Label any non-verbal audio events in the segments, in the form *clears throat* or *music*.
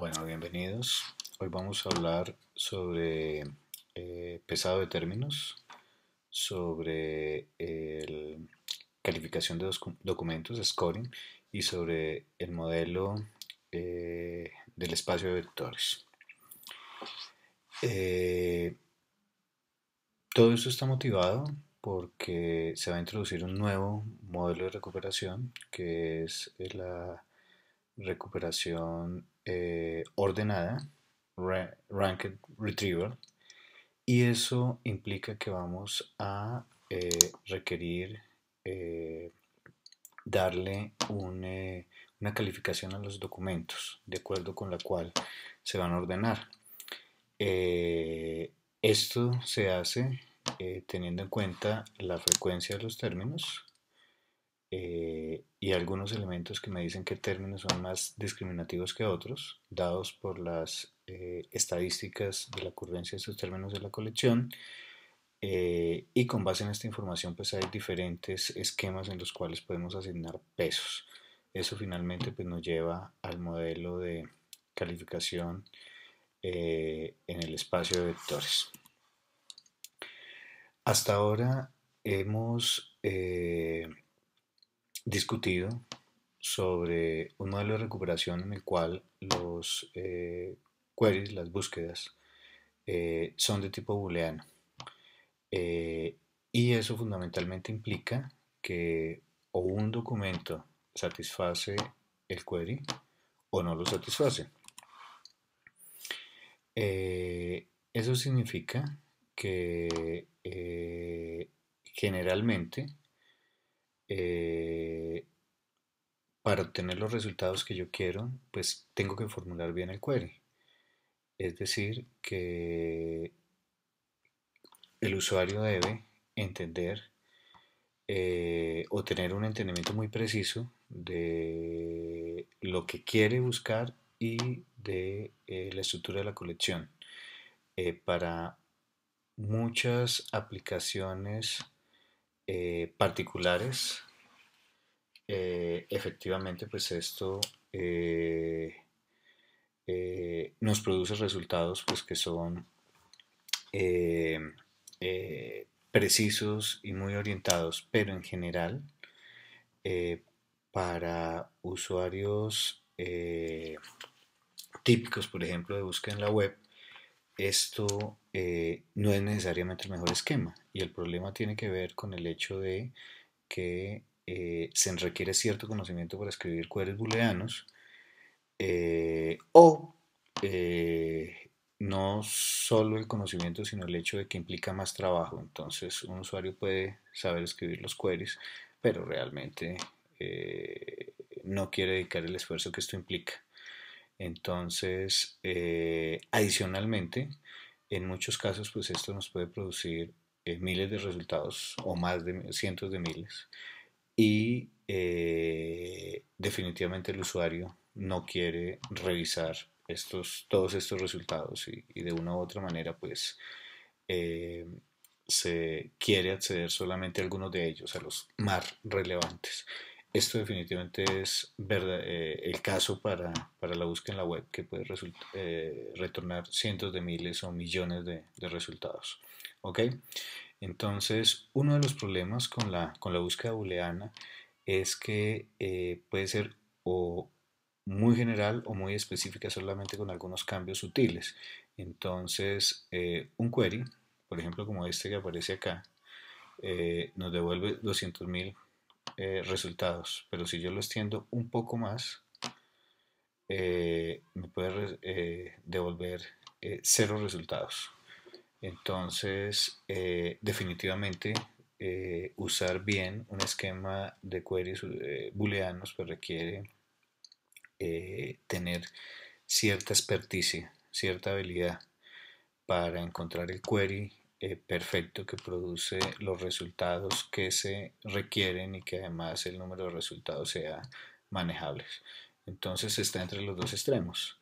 Bueno, bienvenidos. Hoy vamos a hablar sobre eh, pesado de términos, sobre calificación de documentos, scoring, y sobre el modelo eh, del espacio de vectores. Eh, todo esto está motivado porque se va a introducir un nuevo modelo de recuperación que es la recuperación eh, ordenada, Ranked Retriever, y eso implica que vamos a eh, requerir eh, darle una calificación a los documentos, de acuerdo con la cual se van a ordenar. esto se hace teniendo en cuenta la frecuencia de los términos, eh, y algunos elementos que me dicen que términos son más discriminativos que otros, dados por las eh, estadísticas de la ocurrencia de estos términos de la colección. Eh, y con base en esta información, pues hay diferentes esquemas en los cuales podemos asignar pesos. Eso finalmente pues, nos lleva al modelo de calificación en el espacio de vectores. Hasta ahora hemos discutido sobre un modelo de recuperación en el cual los eh, queries, las búsquedas, eh, son de tipo booleano. Eh, y eso fundamentalmente implica que o un documento satisface el query o no lo satisface. eso significa que generalmente eh, para obtener los resultados que yo quiero, pues tengo que formular bien el query. Es decir, que el usuario debe entender eh, o tener un entendimiento muy preciso de lo que quiere buscar y de eh, la estructura de la colección. para muchas aplicaciones particulares, eh, efectivamente, pues esto eh, eh, nos produce resultados pues, que son precisos y muy orientados, pero en general, para usuarios típicos, por ejemplo, de búsqueda en la web, esto no es necesariamente el mejor esquema y el problema tiene que ver con el hecho de que eh, se requiere cierto conocimiento para escribir queries booleanos eh, o eh, no solo el conocimiento sino el hecho de que implica más trabajo entonces un usuario puede saber escribir los queries pero realmente no quiere dedicar el esfuerzo que esto implica entonces adicionalmente en muchos casos pues esto nos puede producir miles de resultados o más de cientos de miles y eh, definitivamente el usuario no quiere revisar estos, todos estos resultados y, de una u otra manera pues eh, se quiere acceder solamente a algunos de ellos, a los más relevantes. Esto definitivamente es eh, el caso para, la búsqueda en la web que puede retornar cientos de miles o millones de, de resultados. ¿ok?, entonces, uno de los problemas con la, búsqueda booleana es que eh, puede ser o muy general o muy específica solamente con algunos cambios sutiles. Entonces, eh, un query, por ejemplo, como este que aparece acá, eh, nos devuelve 200.000 resultados. Pero si yo lo extiendo un poco más, me puede devolver cero resultados. Entonces, eh, definitivamente, eh, usar bien un esquema de queries eh, booleanos pues, requiere tener cierta experticia, cierta habilidad para encontrar el query perfecto que produce los resultados que se requieren y que además el número de resultados sea manejable. Entonces está entre los dos extremos.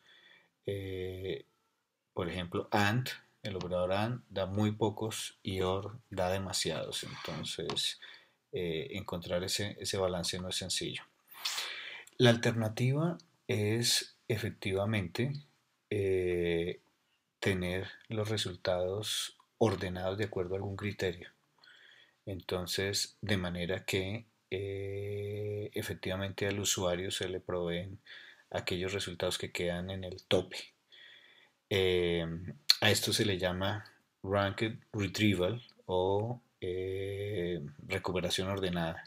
por ejemplo, AND el operador da muy pocos y OR da demasiados. Entonces, eh, encontrar ese, balance no es sencillo. La alternativa es efectivamente eh, tener los resultados ordenados de acuerdo a algún criterio. Entonces, de manera que eh, efectivamente al usuario se le proveen aquellos resultados que quedan en el tope eh, a esto se le llama Ranked Retrieval o eh, recuperación ordenada.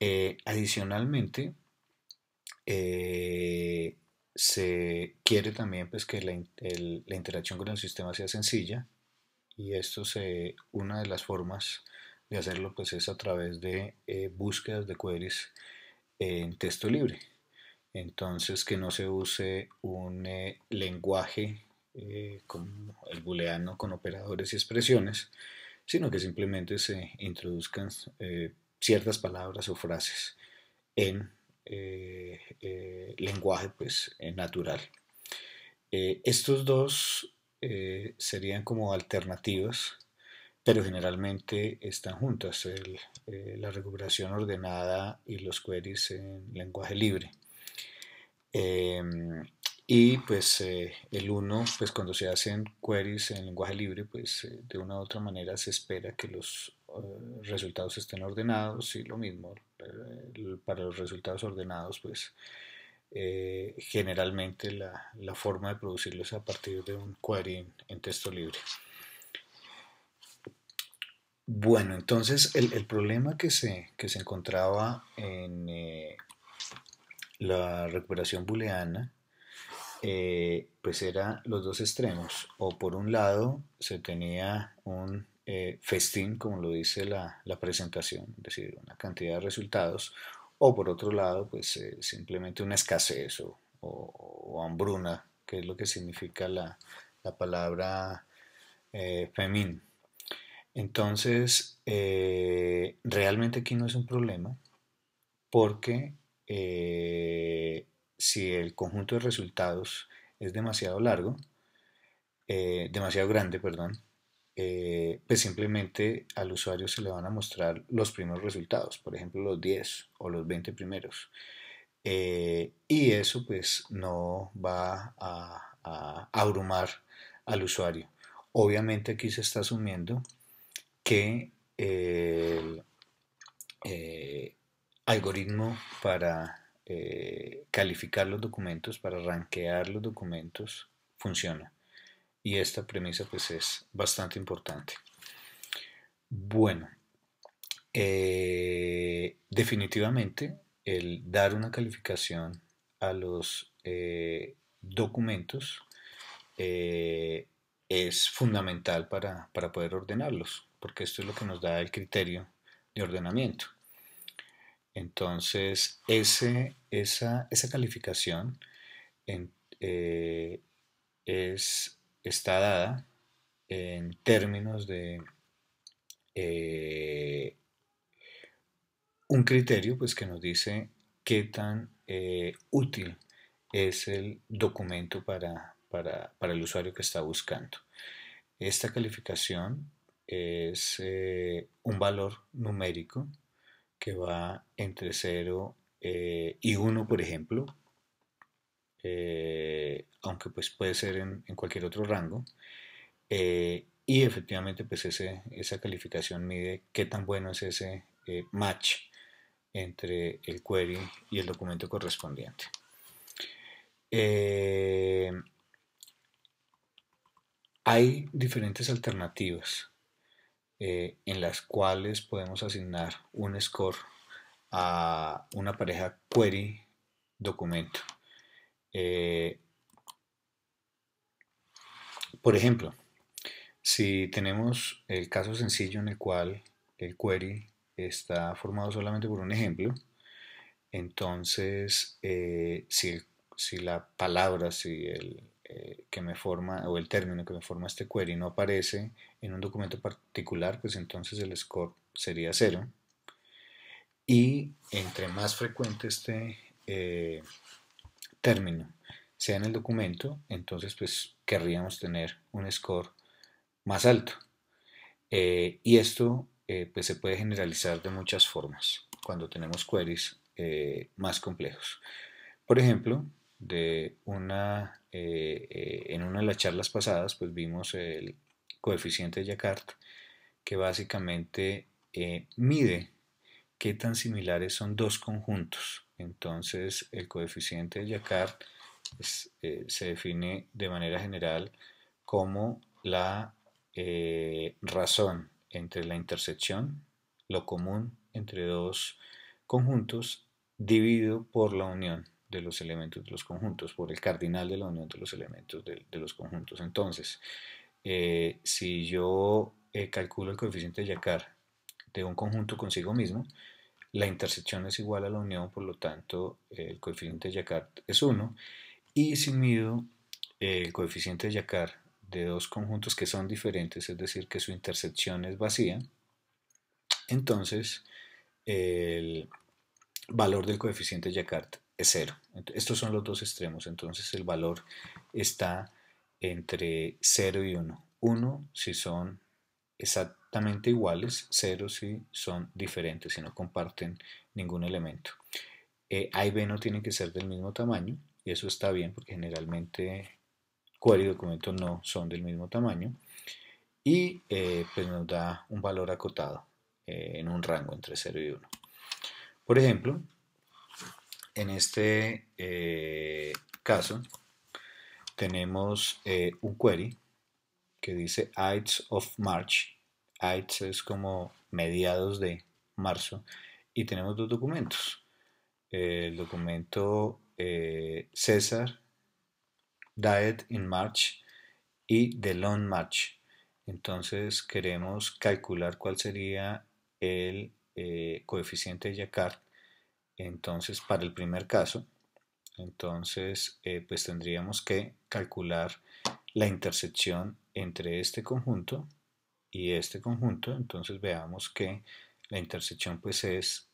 Eh, adicionalmente, se quiere también pues, que la, la interacción con el sistema sea sencilla y esto se, una de las formas de hacerlo pues, es a través de búsquedas de queries en texto libre. Entonces, que no se use un eh, lenguaje eh, como el booleano con operadores y expresiones, sino que simplemente se introduzcan eh, ciertas palabras o frases en lenguaje pues, natural. estos dos serían como alternativas, pero generalmente están juntas, la recuperación ordenada y los queries en lenguaje libre. Em, y pues eh, el 1, pues cuando se hacen queries en lenguaje libre, pues eh, de una u otra manera se espera que los eh, resultados estén ordenados y lo mismo, para los resultados ordenados, pues generalmente la, forma de producirlos a partir de un query en, texto libre. Bueno, entonces el, problema que se, que se encontraba en la recuperación booleana eh, pues era los dos extremos. O por un lado se tenía un eh, festín, como lo dice la, presentación, es decir, una cantidad de resultados, o por otro lado, pues eh, simplemente una escasez o, hambruna, que es lo que significa la, la palabra femín. Entonces, realmente aquí no es un problema, porque eh, si el conjunto de resultados es demasiado largo, eh, demasiado grande, perdón, eh, pues simplemente al usuario se le van a mostrar los primeros resultados, por ejemplo los 10 o los 20 primeros. y eso pues no va a, abrumar al usuario. Obviamente aquí se está asumiendo que eh, algoritmo para eh, calificar los documentos, para rankear los documentos, funciona. Y esta premisa pues es bastante importante. Bueno, eh, definitivamente el dar una calificación a los eh, documentos es fundamental para, para, poder ordenarlos, porque esto es lo que nos da el criterio de ordenamiento. Entonces, esa, calificación eh, está dada en términos de eh, un criterio pues, que nos dice qué tan eh, útil es el documento para, el usuario que está buscando. Esta calificación es un valor numérico que va entre 0 eh, y 1, por ejemplo, eh, aunque pues puede ser en, cualquier otro rango. Eh, y efectivamente pues esa calificación mide qué tan bueno es ese match entre el query y el documento correspondiente. hay diferentes alternativas eh, en las cuales podemos asignar un score a una pareja query documento. Eh, por ejemplo, si tenemos el caso sencillo en el cual el query está formado solamente por un ejemplo, entonces eh, si, si, la palabra, si el, eh, que me forma o el término que me forma este query no aparece en un documento particular, pues entonces el score sería cero. Y entre más frecuente este eh, término sea en el documento, entonces pues querríamos tener un score más alto. Eh, y esto pues se puede generalizar de muchas formas cuando tenemos queries más complejos. Por ejemplo, de una, eh, eh, en una de las charlas pasadas, pues vimos el coeficiente de Jacquard, que básicamente eh, mide qué tan similares son dos conjuntos. Entonces, el coeficiente de Jacquard se define de manera general como la razón entre la intersección, lo común entre dos conjuntos, dividido por la unión de los elementos de los conjuntos, por el cardinal de la unión de los elementos de, los conjuntos. Entonces, eh, si yo eh, calculo el coeficiente de Jacquard de un conjunto consigo mismo, la intersección es igual a la unión, por lo tanto, el coeficiente de Jacquard es 1. Y si mido eh, el coeficiente de Jacquard de dos conjuntos que son diferentes, es decir, que su intersección es vacía, entonces el valor del coeficiente de Jacquard es cero. Estos son los dos extremos, entonces el valor está entre 0 y 1. 1 si son exactamente iguales, 0 si son diferentes, si no comparten ningún elemento. Eh, A y B no tienen que ser del mismo tamaño, y eso está bien porque generalmente query y documento no son del mismo tamaño. Y eh, pues nos da un valor acotado eh, en un rango entre 0 y 1. Por ejemplo, en este eh, caso tenemos eh, un query que dice heights of March. Heights es como mediados de marzo. Y tenemos dos documentos. El documento eh, César Diet in March y The Long March. Entonces queremos calcular cuál sería el coeficiente de Jacquard entonces, para el primer caso, entonces, eh, pues tendríamos que calcular la intersección entre este conjunto y este conjunto. Entonces, veamos que la intersección pues es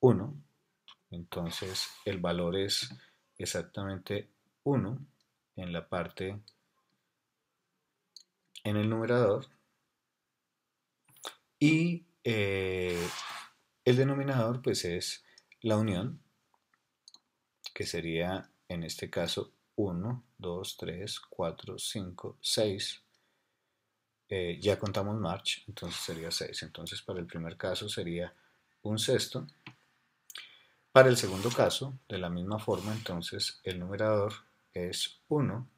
1. Entonces, el valor es exactamente 1 en la parte, en el numerador. Y eh, el denominador pues es la unión, que sería en este caso 1, 2, 3, 4, 5, 6. ya contamos March, entonces sería 6. Entonces para el primer caso sería un sexto. Para el segundo caso, de la misma forma, entonces el numerador es 1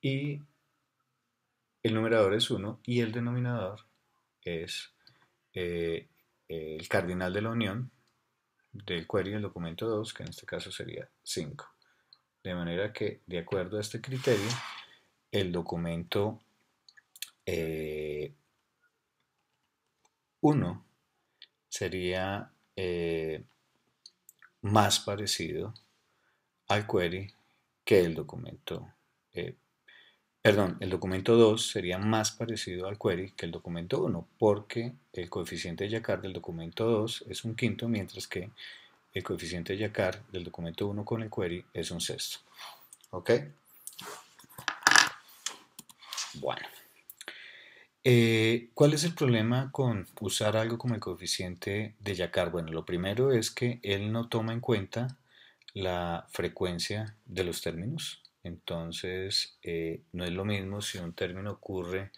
y el numerador es 1 y el denominador es eh, eh, el cardinal de la unión del query del documento 2, que en este caso sería 5. De manera que, de acuerdo a este criterio, el documento 1 eh, sería eh, más parecido al query que el documento 2. Perdón, el documento 2 sería más parecido al query que el documento 1 porque el coeficiente de Yakar del documento 2 es un quinto mientras que el coeficiente de Yakar del documento 1 con el query es un sexto. ¿Ok? Bueno. Eh, ¿Cuál es el problema con usar algo como el coeficiente de Yakar? Bueno, lo primero es que él no toma en cuenta la frecuencia de los términos. Entonces, eh, no es lo mismo si un término ocurre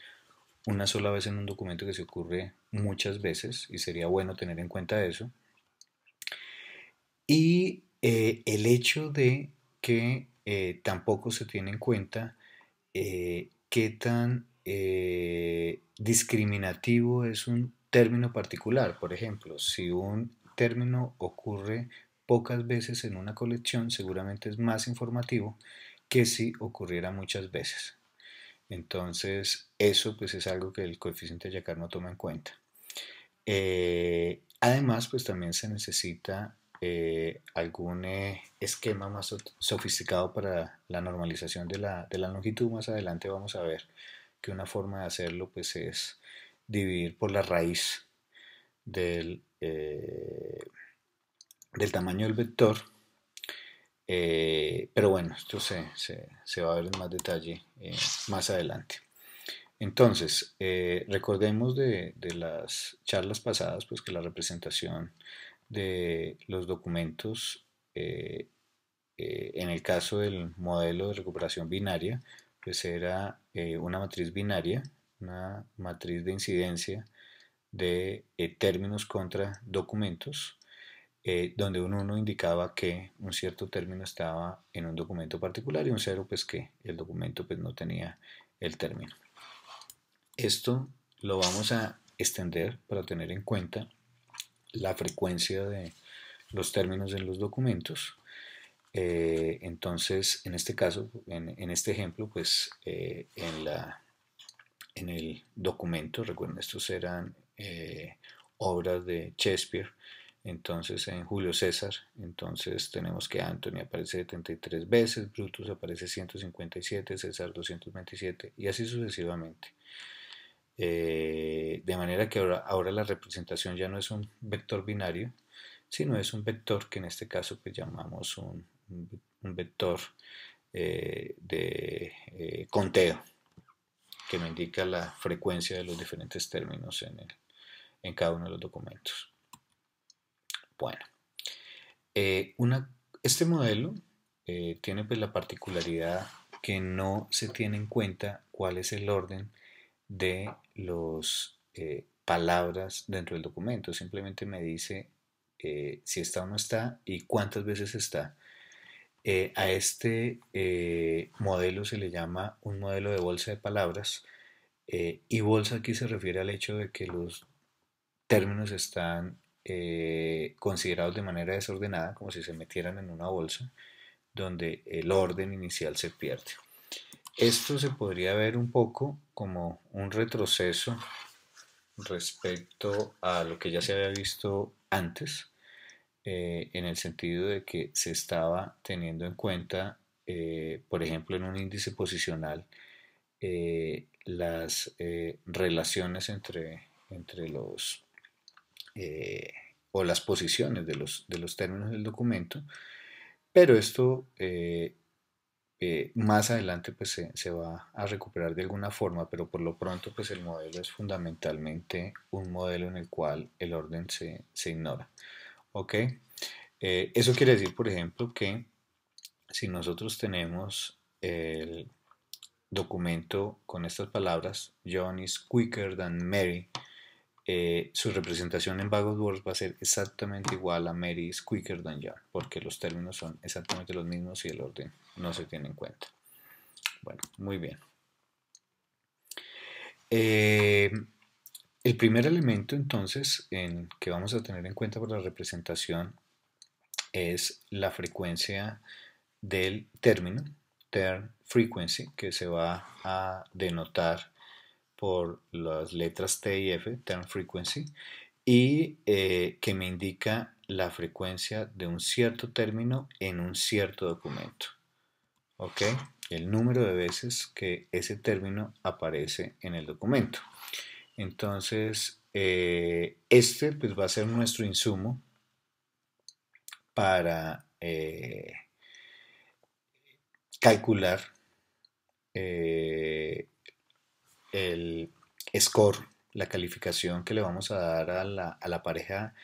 una sola vez en un documento que se ocurre muchas veces y sería bueno tener en cuenta eso. Y eh, el hecho de que eh, tampoco se tiene en cuenta qué tan discriminativo es un término particular. Por ejemplo, si un término ocurre pocas veces en una colección, seguramente es más informativo que si ocurriera muchas veces. Entonces, eso pues es algo que el coeficiente de Jacquard no toma en cuenta. Eh, además, pues también se necesita eh, algún eh, esquema más sofisticado para la normalización de la, longitud. Más adelante vamos a ver que una forma de hacerlo pues es dividir por la raíz del, del tamaño del vector eh, pero bueno, esto se, va a ver en más detalle eh, más adelante. Entonces, eh, recordemos de, de, las charlas pasadas, pues que la representación de los documentos, en el caso del modelo de recuperación binaria, pues era una matriz binaria, una matriz de incidencia de términos contra documentos, eh, donde un 1 indicaba que un cierto término estaba en un documento particular y un 0 pues que el documento pues no tenía el término. Esto lo vamos a extender para tener en cuenta la frecuencia de los términos en los documentos. Eh, entonces, en este caso, en, este ejemplo, pues eh, en, la, en el documento, recuerden, estos eran obras de Shakespeare, entonces en Julio César, entonces tenemos que Antonio aparece 73 veces, Brutus aparece 157, César 227 y así sucesivamente. Eh, de manera que ahora, la representación ya no es un vector binario, sino es un vector que en este caso pues, llamamos un, vector eh, de eh, conteo, que me indica la frecuencia de los diferentes términos en cada uno de los documentos. Bueno, eh, este modelo eh, tiene pues, la particularidad que no se tiene en cuenta cuál es el orden de las eh, palabras dentro del documento. Simplemente me dice si está o no está y cuántas veces está. a este modelo se le llama un modelo de bolsa de palabras y bolsa aquí se refiere al hecho de que los términos están eh, considerados de manera desordenada, como si se metieran en una bolsa, donde el orden inicial se pierde. Esto se podría ver un poco como un retroceso respecto a lo que ya se había visto antes, eh, en el sentido de que se estaba teniendo en cuenta, eh, por ejemplo, en un índice posicional, las relaciones entre, entre los eh, o las posiciones de los, de los términos del documento, pero esto eh, eh, más adelante pues, se, va a recuperar de alguna forma, pero por lo pronto pues, el modelo es fundamentalmente un modelo en el cual el orden se, ignora. eso quiere decir, por ejemplo, que si nosotros tenemos el documento con estas palabras, John is quicker than Mary, eh, su representación en Vagos Words va a ser exactamente igual a Mary's Quicker Than John, porque los términos son exactamente los mismos y el orden no se tiene en cuenta. Bueno, muy bien. Eh, el primer elemento entonces que vamos a tener en cuenta para la representación es la frecuencia del término, term frequency, que se va a denotar por las letras T y F, term Frequency, y eh, que me indica la frecuencia de un cierto término en un cierto documento. ¿Ok? El número de veces que ese término aparece en el documento. Entonces, eh, este pues, va a ser nuestro insumo para eh, calcular eh, el score, la calificación que le vamos a dar a la, pareja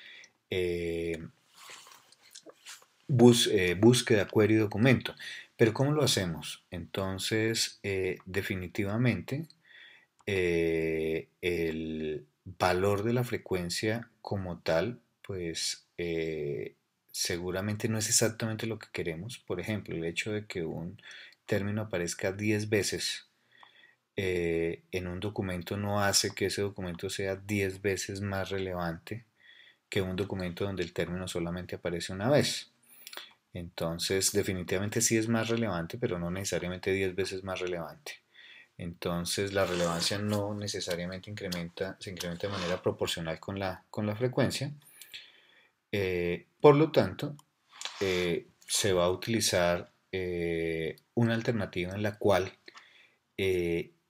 eh, bus, eh, búsqueda, query, documento. Pero ¿cómo lo hacemos? Entonces, eh, definitivamente, el valor de la frecuencia como tal, pues seguramente no es exactamente lo que queremos. Por ejemplo, el hecho de que un término aparezca 10 veces eh, en un documento no hace que ese documento sea 10 veces más relevante que un documento donde el término solamente aparece una vez. Entonces, definitivamente sí es más relevante, pero no necesariamente 10 veces más relevante. Entonces, la relevancia no necesariamente incrementa, se incrementa de manera proporcional con la, con la frecuencia. Eh, por lo tanto, eh, se va a utilizar una alternativa en la cual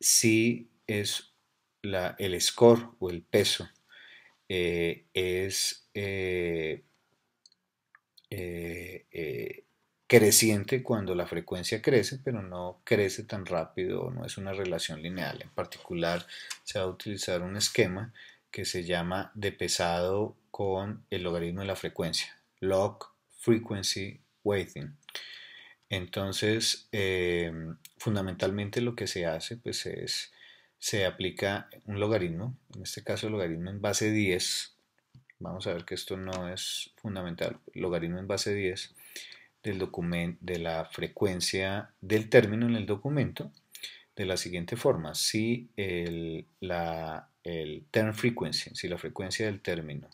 si es el score o el peso eh, es eh, eh, creciente cuando la frecuencia crece, pero no crece tan rápido, no es una relación lineal. En particular, se va a utilizar un esquema que se llama de pesado con el logaritmo de la frecuencia, log frequency weighting. Entonces, em, fundamentalmente lo que se hace pues es, se aplica un logaritmo, en este caso el logaritmo en base 10, vamos a ver que esto no es fundamental, logaritmo en base 10 del de la frecuencia del término en el documento de la siguiente forma, si el, la, el term frequency, si la frecuencia del término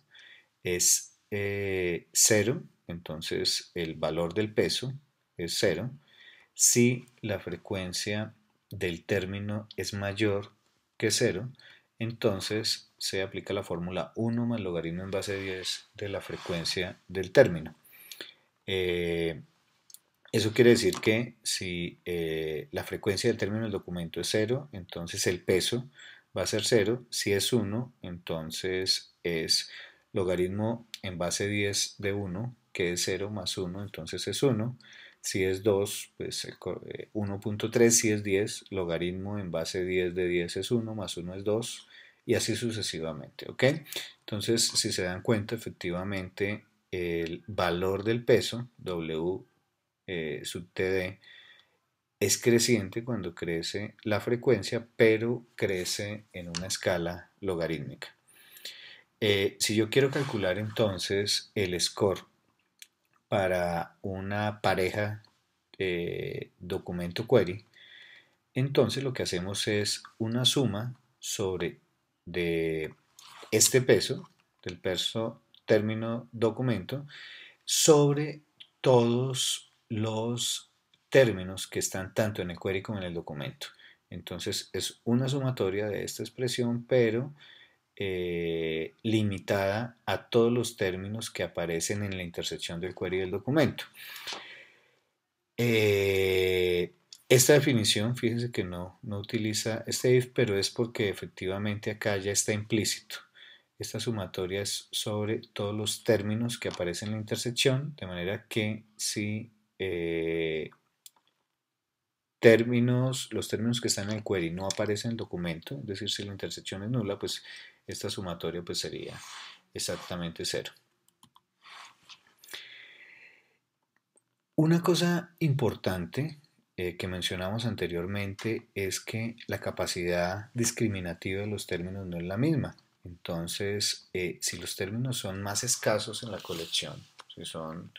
es 0, eh, entonces el valor del peso es cero, si la frecuencia del término es mayor que cero, entonces se aplica la fórmula 1 más logaritmo en base 10 de la frecuencia del término. Eh, eso quiere decir que si eh, la frecuencia del término del documento es 0, entonces el peso va a ser 0. Si es 1, entonces es logaritmo en base 10 de 1, que es 0 más 1, entonces es 1 si es 2, pues 1.3, eh, si es 10, logaritmo en base 10 de 10 es 1, más 1 es 2, y así sucesivamente, ¿ok? Entonces, si se dan cuenta, efectivamente, el valor del peso, W eh, sub TD, es creciente cuando crece la frecuencia, pero crece en una escala logarítmica. Eh, si yo quiero calcular entonces el score para una pareja documento query, entonces lo que hacemos es una suma sobre de este peso, del peso término documento, sobre todos los términos que están tanto en el query como en el documento. Entonces es una sumatoria de esta expresión, pero eh, limitada a todos los términos que aparecen en la intersección del query del documento. Eh, esta definición, fíjense que no, no utiliza este if, pero es porque efectivamente acá ya está implícito. Esta sumatoria es sobre todos los términos que aparecen en la intersección, de manera que si eh, términos, los términos que están en el query no aparecen en el documento, es decir, si la intersección es nula, pues esta sumatoria pues sería exactamente cero. Una cosa importante eh, que mencionamos anteriormente es que la capacidad discriminativa de los términos no es la misma. Entonces, eh, si los términos son más escasos en la colección, si son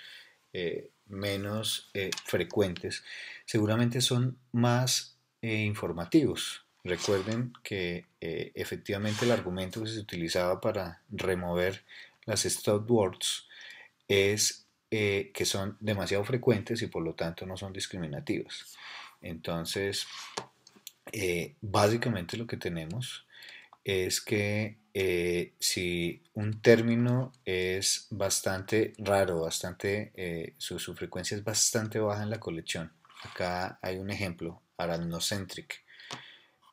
eh, menos frecuentes, seguramente son más informativos, Recuerden que eh, efectivamente el argumento que se utilizaba para remover las stop words es eh, que son demasiado frecuentes y por lo tanto no son discriminativas. Entonces, eh, básicamente lo que tenemos es que si un término es bastante raro, bastante, su, frecuencia es bastante baja en la colección. Acá hay un ejemplo, aranocentric.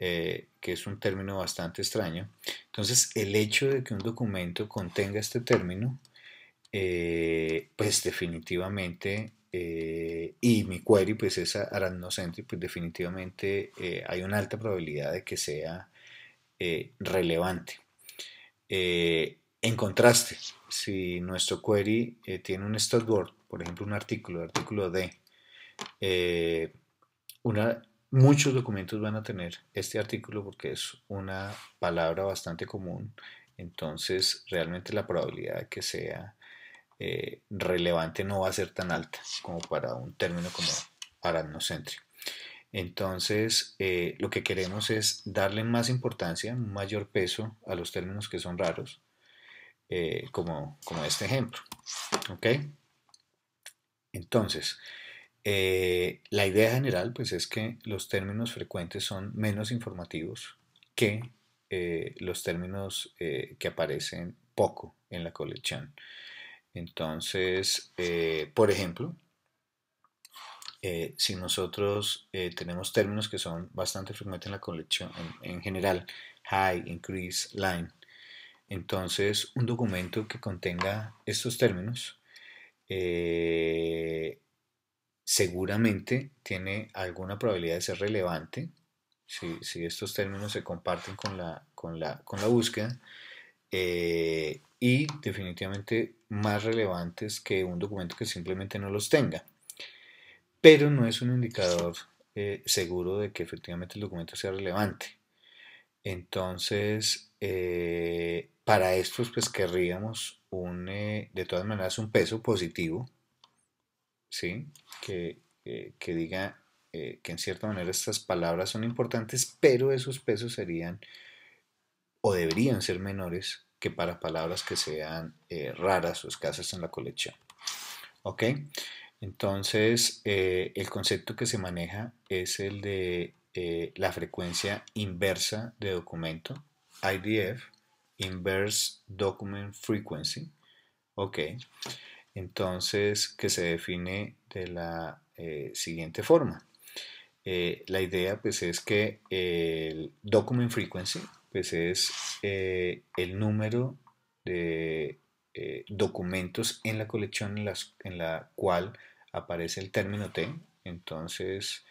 Eh, que es un término bastante extraño. Entonces, el hecho de que un documento contenga este término, eh, pues definitivamente, eh, y mi query, pues es aracnocentric, pues definitivamente hay una alta probabilidad de que sea relevante. en contraste, si nuestro query tiene un stop word, por ejemplo, un artículo, artículo D, una Muchos documentos van a tener este artículo porque es una palabra bastante común, entonces realmente la probabilidad de que sea eh, relevante no va a ser tan alta como para un término como aranocéntrico. Entonces, eh, lo que queremos es darle más importancia, mayor peso a los términos que son raros, eh, como, como este ejemplo. ¿Ok? Entonces, eh, la idea general pues, es que los términos frecuentes son menos informativos que eh, los términos eh, que aparecen poco en la colección. Entonces, por ejemplo, si nosotros tenemos términos que son bastante frecuentes en la colección en, general, high, increase, line, entonces un documento que contenga estos términos seguramente tiene alguna probabilidad de ser relevante si, estos términos se comparten con la, con la, búsqueda. Eh, y definitivamente más relevantes que un documento que simplemente no los tenga. Pero no es un indicador eh, seguro de que efectivamente el documento sea relevante. Entonces, eh, para estos, pues querríamos un, de todas maneras un peso positivo ¿sí? Que, diga eh, que en cierta manera estas palabras son importantes, pero esos pesos serían o deberían ser menores que para palabras que sean eh, raras o escasas en la colección. ¿Ok? Entonces, eh, el concepto que se maneja es el de la frecuencia inversa de documento, IDF, Inverse Document Frequency. ¿Ok? entonces que se define de la eh, siguiente forma. Eh, la idea pues es que el document frequency pues es eh, el número de documentos en la colección en, la cual aparece el término T. Entonces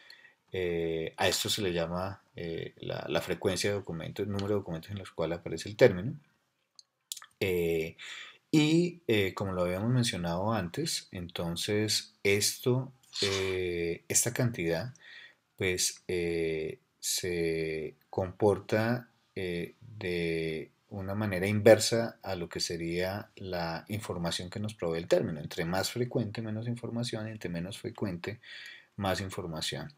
a esto se le llama la, frecuencia de documentos, el número de documentos en los cuales aparece el término. Y eh, como lo habíamos mencionado antes, entonces esto, eh, esta cantidad, pues eh, se comporta de una manera inversa a lo que sería la información que nos provee el término. Entre más frecuente, menos información, entre menos frecuente, más información.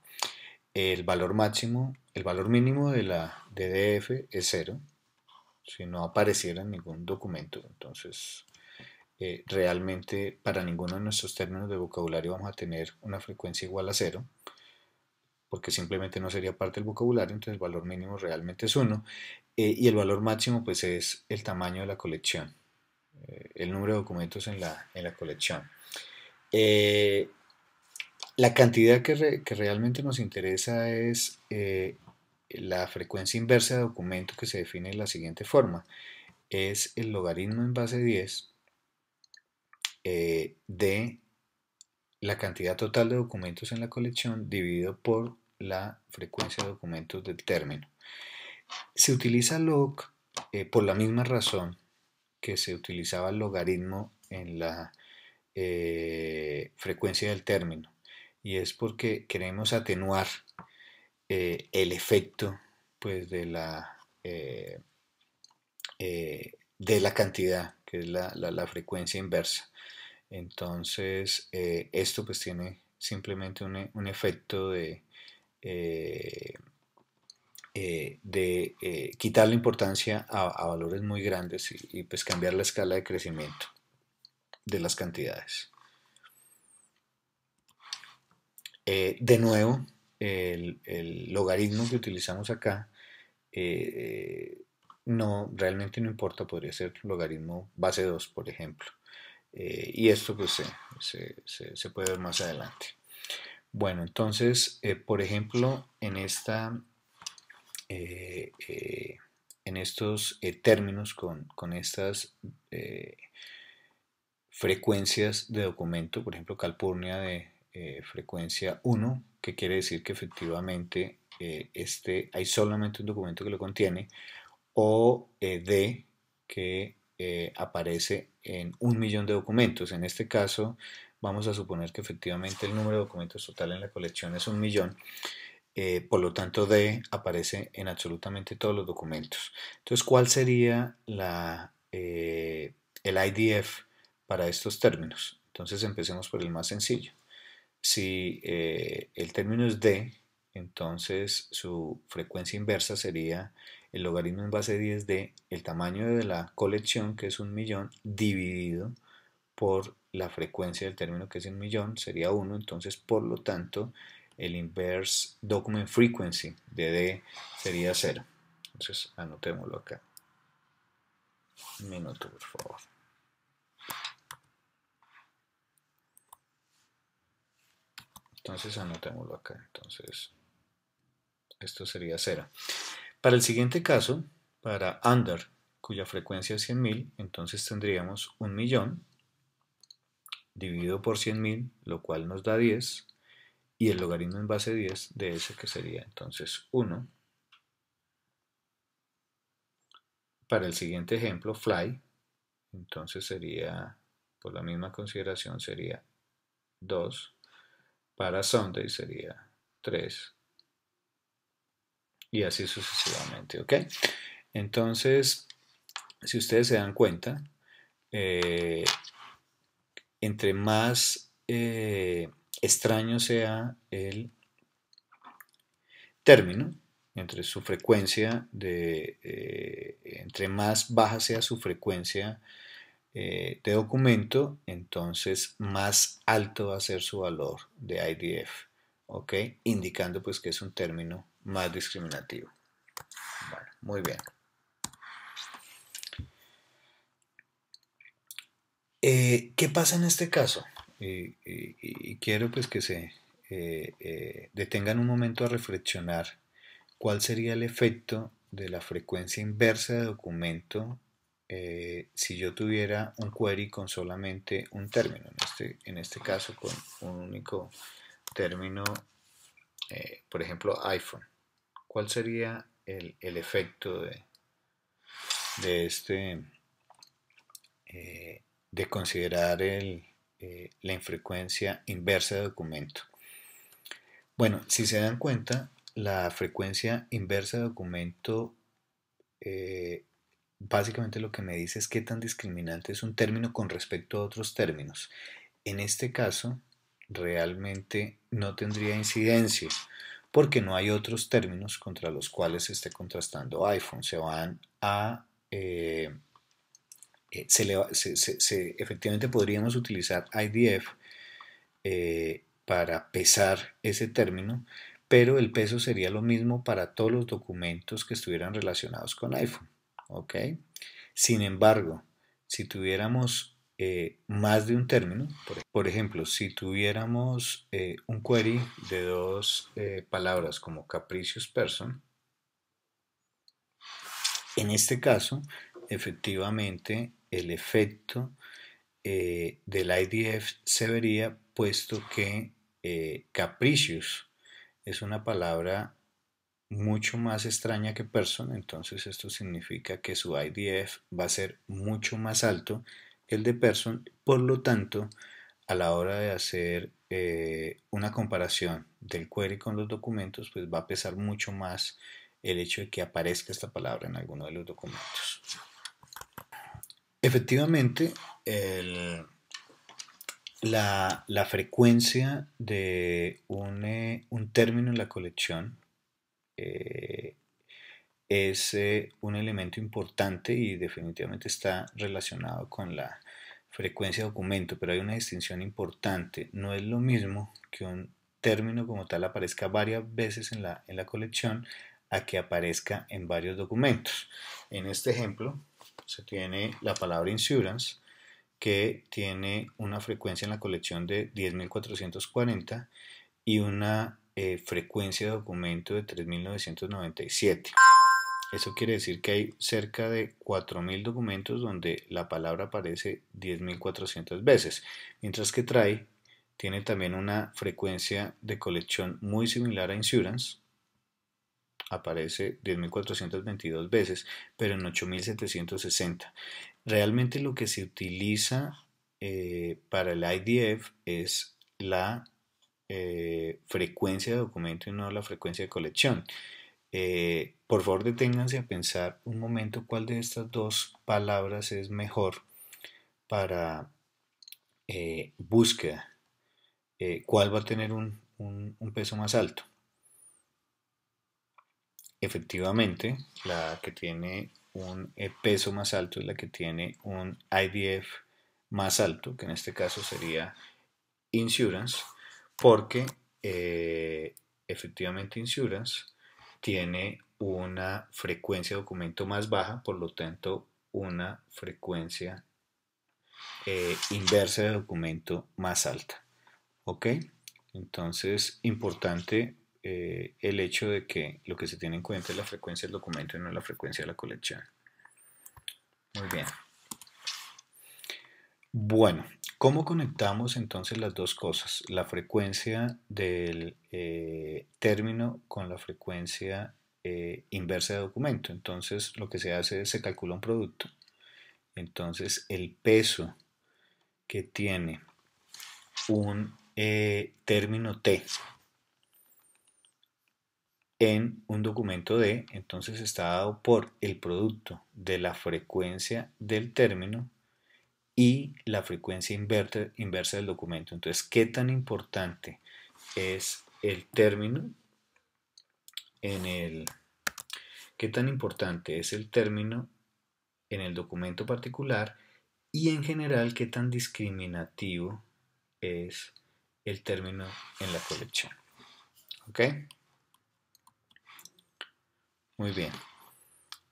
El valor máximo, el valor mínimo de la DDF es cero, si no apareciera en ningún documento. Entonces, eh, realmente para ninguno de nuestros términos de vocabulario vamos a tener una frecuencia igual a cero, porque simplemente no sería parte del vocabulario, entonces el valor mínimo realmente es uno, eh, y el valor máximo pues es el tamaño de la colección, eh, el número de documentos en la, en la colección. la cantidad que, que, realmente nos interesa es la frecuencia inversa de documento que se define de la siguiente forma. Es el logaritmo en base 10 eh, de la cantidad total de documentos en la colección dividido por la frecuencia de documentos del término. Se utiliza log eh, por la misma razón que se utilizaba el logaritmo en la eh, frecuencia del término y es porque queremos atenuar eh, el efecto pues, de, la, eh, eh, de la cantidad, que es la, la, frecuencia inversa. Entonces, esto pues tiene simplemente un, efecto de, de quitar la importancia a, valores muy grandes y, pues cambiar la escala de crecimiento de las cantidades. de nuevo, el, logaritmo que utilizamos acá eh, no realmente no importa, podría ser logaritmo base 2, por ejemplo. Eh, y esto pues se, puede ver más adelante. Bueno, entonces, eh, por ejemplo, en, esta, en estos términos con, con estas frecuencias de documento, por ejemplo, Calpurnia de frecuencia 1, que quiere decir que efectivamente eh, este, hay solamente un documento que lo contiene, o eh, D, que eh, aparece en un millón de documentos. En este caso, vamos a suponer que efectivamente el número de documentos total en la colección es un millón. por lo tanto, D aparece en absolutamente todos los documentos. Entonces, ¿cuál sería la, el IDF para estos términos? Entonces, empecemos por el más sencillo si eh, el término es D, entonces su frecuencia inversa sería el logaritmo en base 10 d el tamaño de la colección, que es un millón, dividido por la frecuencia del término, que es un millón, sería 1. Entonces, por lo tanto, el inverse document frequency de D sería 0. Entonces, anotémoslo acá. Un minuto, por favor. Entonces anotémoslo acá. Entonces, esto sería 0. Para el siguiente caso, para under, cuya frecuencia es 100.000, entonces tendríamos 1 millón dividido por 100.000, lo cual nos da 10, y el logaritmo en base 10 de ese que sería entonces 1. Para el siguiente ejemplo, fly, entonces sería, por la misma consideración, sería 2 para y sería 3. Y así sucesivamente, ¿ok? Entonces, si ustedes se dan cuenta, eh, entre más eh, extraño sea el término, entre su frecuencia de, eh, entre más baja sea su frecuencia de eh, documento, entonces más alto va a ser su valor de IDF, ¿ok? Indicando pues que es un término más discriminativo. Bueno, muy bien. Eh, ¿Qué pasa en este caso? Y, quiero pues que se eh, detengan un momento a reflexionar cuál sería el efecto de la frecuencia inversa de documento eh, si yo tuviera un query con solamente un término, en este, en este caso con un único término, eh, por ejemplo iPhone, ¿cuál sería el, efecto de, de este, eh, de considerar el, la infrecuencia inversa de documento? Bueno, si se dan cuenta, la frecuencia inversa de documento eh, básicamente lo que me dice es qué tan discriminante es un término con respecto a otros términos. En este caso, realmente no tendría incidencia porque no hay otros términos contra los cuales se esté contrastando iPhone. Se van a... Eh, eh, efectivamente podríamos utilizar IDF eh, para pesar ese término, pero el peso sería lo mismo para todos los documentos que estuvieran relacionados con iPhone. ¿ok? Sin embargo, si tuviéramos eh, más de un término, por ejemplo, si tuviéramos eh, un query de dos eh, palabras como capricious person, en este caso, efectivamente, el efecto del IDF se vería puesto que capricious es una palabra mucho más extraña que person, entonces esto significa que su IDF va a ser mucho más alto Que el de person, por lo tanto, a la hora de hacer eh, una comparación del query con los documentos, pues va a pesar mucho más el hecho de que aparezca esta palabra en alguno de los documentos. Efectivamente, la, frecuencia de eh, un término en la colección eh, es eh, un elemento importante y definitivamente está relacionado con la frecuencia de documento, pero hay una distinción importante. No es lo mismo que un término como tal aparezca varias veces en la, en la colección a que aparezca en varios documentos. En este ejemplo se tiene la palabra insurance que tiene una frecuencia en la colección de 10.440 y una eh, frecuencia de documento de 3997. Eso quiere decir que hay cerca de 4.000 documentos donde la palabra aparece 10.400 veces, mientras que TRAI tiene también una frecuencia de colección muy similar a Insurance, aparece 10.422 veces, pero en 8.760. Realmente lo que se utiliza eh, para el IDF es la eh, frecuencia de documento y no la frecuencia de colección. Eh, por favor, deténganse a pensar un momento cuál de estas dos palabras es mejor para eh, búsqueda. ¿Cuál va a tener un peso más alto? Efectivamente, la que tiene un peso más alto es la que tiene un IDF más alto, que en este caso sería insurance, porque eh, efectivamente Insurance tiene una frecuencia de documento más baja, por lo tanto una frecuencia eh, inversa de documento más alta. ¿Ok? Entonces, importante eh, el hecho de que lo que se tiene en cuenta es la frecuencia del documento y no la frecuencia de la colección. Muy bien. Bueno, ¿cómo conectamos entonces las dos cosas? La frecuencia del eh, término con la frecuencia eh, inversa de documento. Entonces lo que se hace es se calcula un producto. Entonces el peso que tiene un eh, término T en un documento D, entonces está dado por el producto de la frecuencia del término y la frecuencia inversa del documento. Entonces, ¿qué tan importante es el término en el... ¿Qué tan importante es el término en el documento particular? Y en general, ¿qué tan discriminativo es el término en la colección? ¿Ok? Muy bien.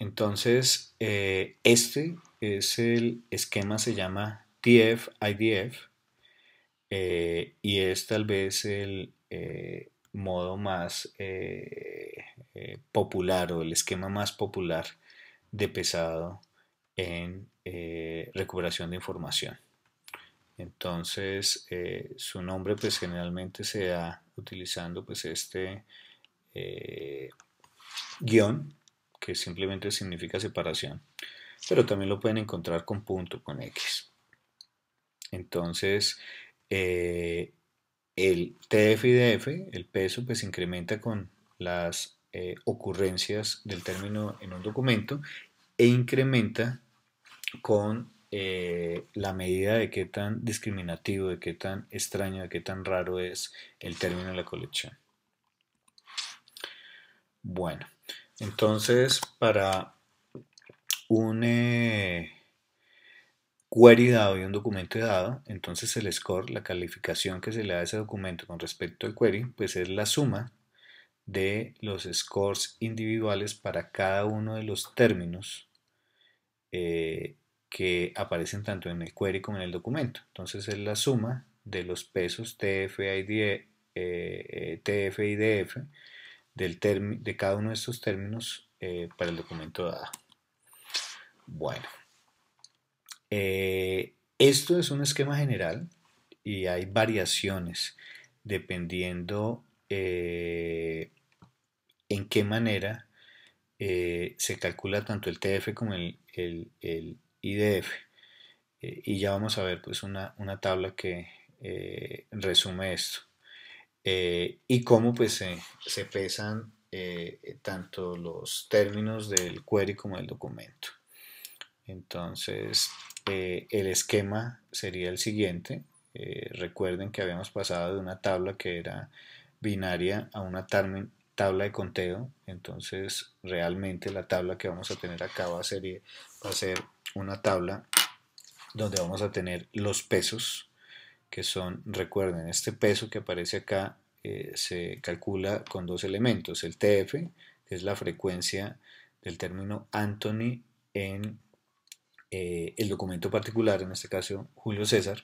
Entonces, eh, este es el esquema, se llama TF-IDF eh, y es tal vez el eh, modo más popular o el esquema más popular de pesado en recuperación de información. Entonces, su nombre pues generalmente se da utilizando pues este guión que simplemente significa separación, pero también lo pueden encontrar con punto, con X. Entonces, eh, el TF y DF, el peso, pues incrementa con las eh, ocurrencias del término en un documento e incrementa con eh, la medida de qué tan discriminativo, de qué tan extraño, de qué tan raro es el término en la colección. Bueno, entonces, para un eh, query dado y un documento dado, entonces el score, la calificación que se le da a ese documento con respecto al query, pues es la suma de los scores individuales para cada uno de los términos eh, que aparecen tanto en el query como en el documento. Entonces es la suma de los pesos TF de cada uno de estos términos eh, para el documento dado. Bueno, eh, esto es un esquema general y hay variaciones dependiendo eh, en qué manera se calcula tanto el TF como el, IDF. y ya vamos a ver pues una tabla que resume esto. Eh, y cómo pues se pesan eh, eh, tanto los términos del query como del documento. Entonces, el esquema sería el siguiente. recuerden que habíamos pasado de una tabla que era binaria a una tabla de conteo. Entonces, realmente la tabla que vamos a tener acá va a ser una tabla donde vamos a tener los pesos que son, recuerden, este peso que aparece acá eh, se calcula con dos elementos, el TF, que es la frecuencia del término Anthony en eh, el documento particular, en este caso Julio César,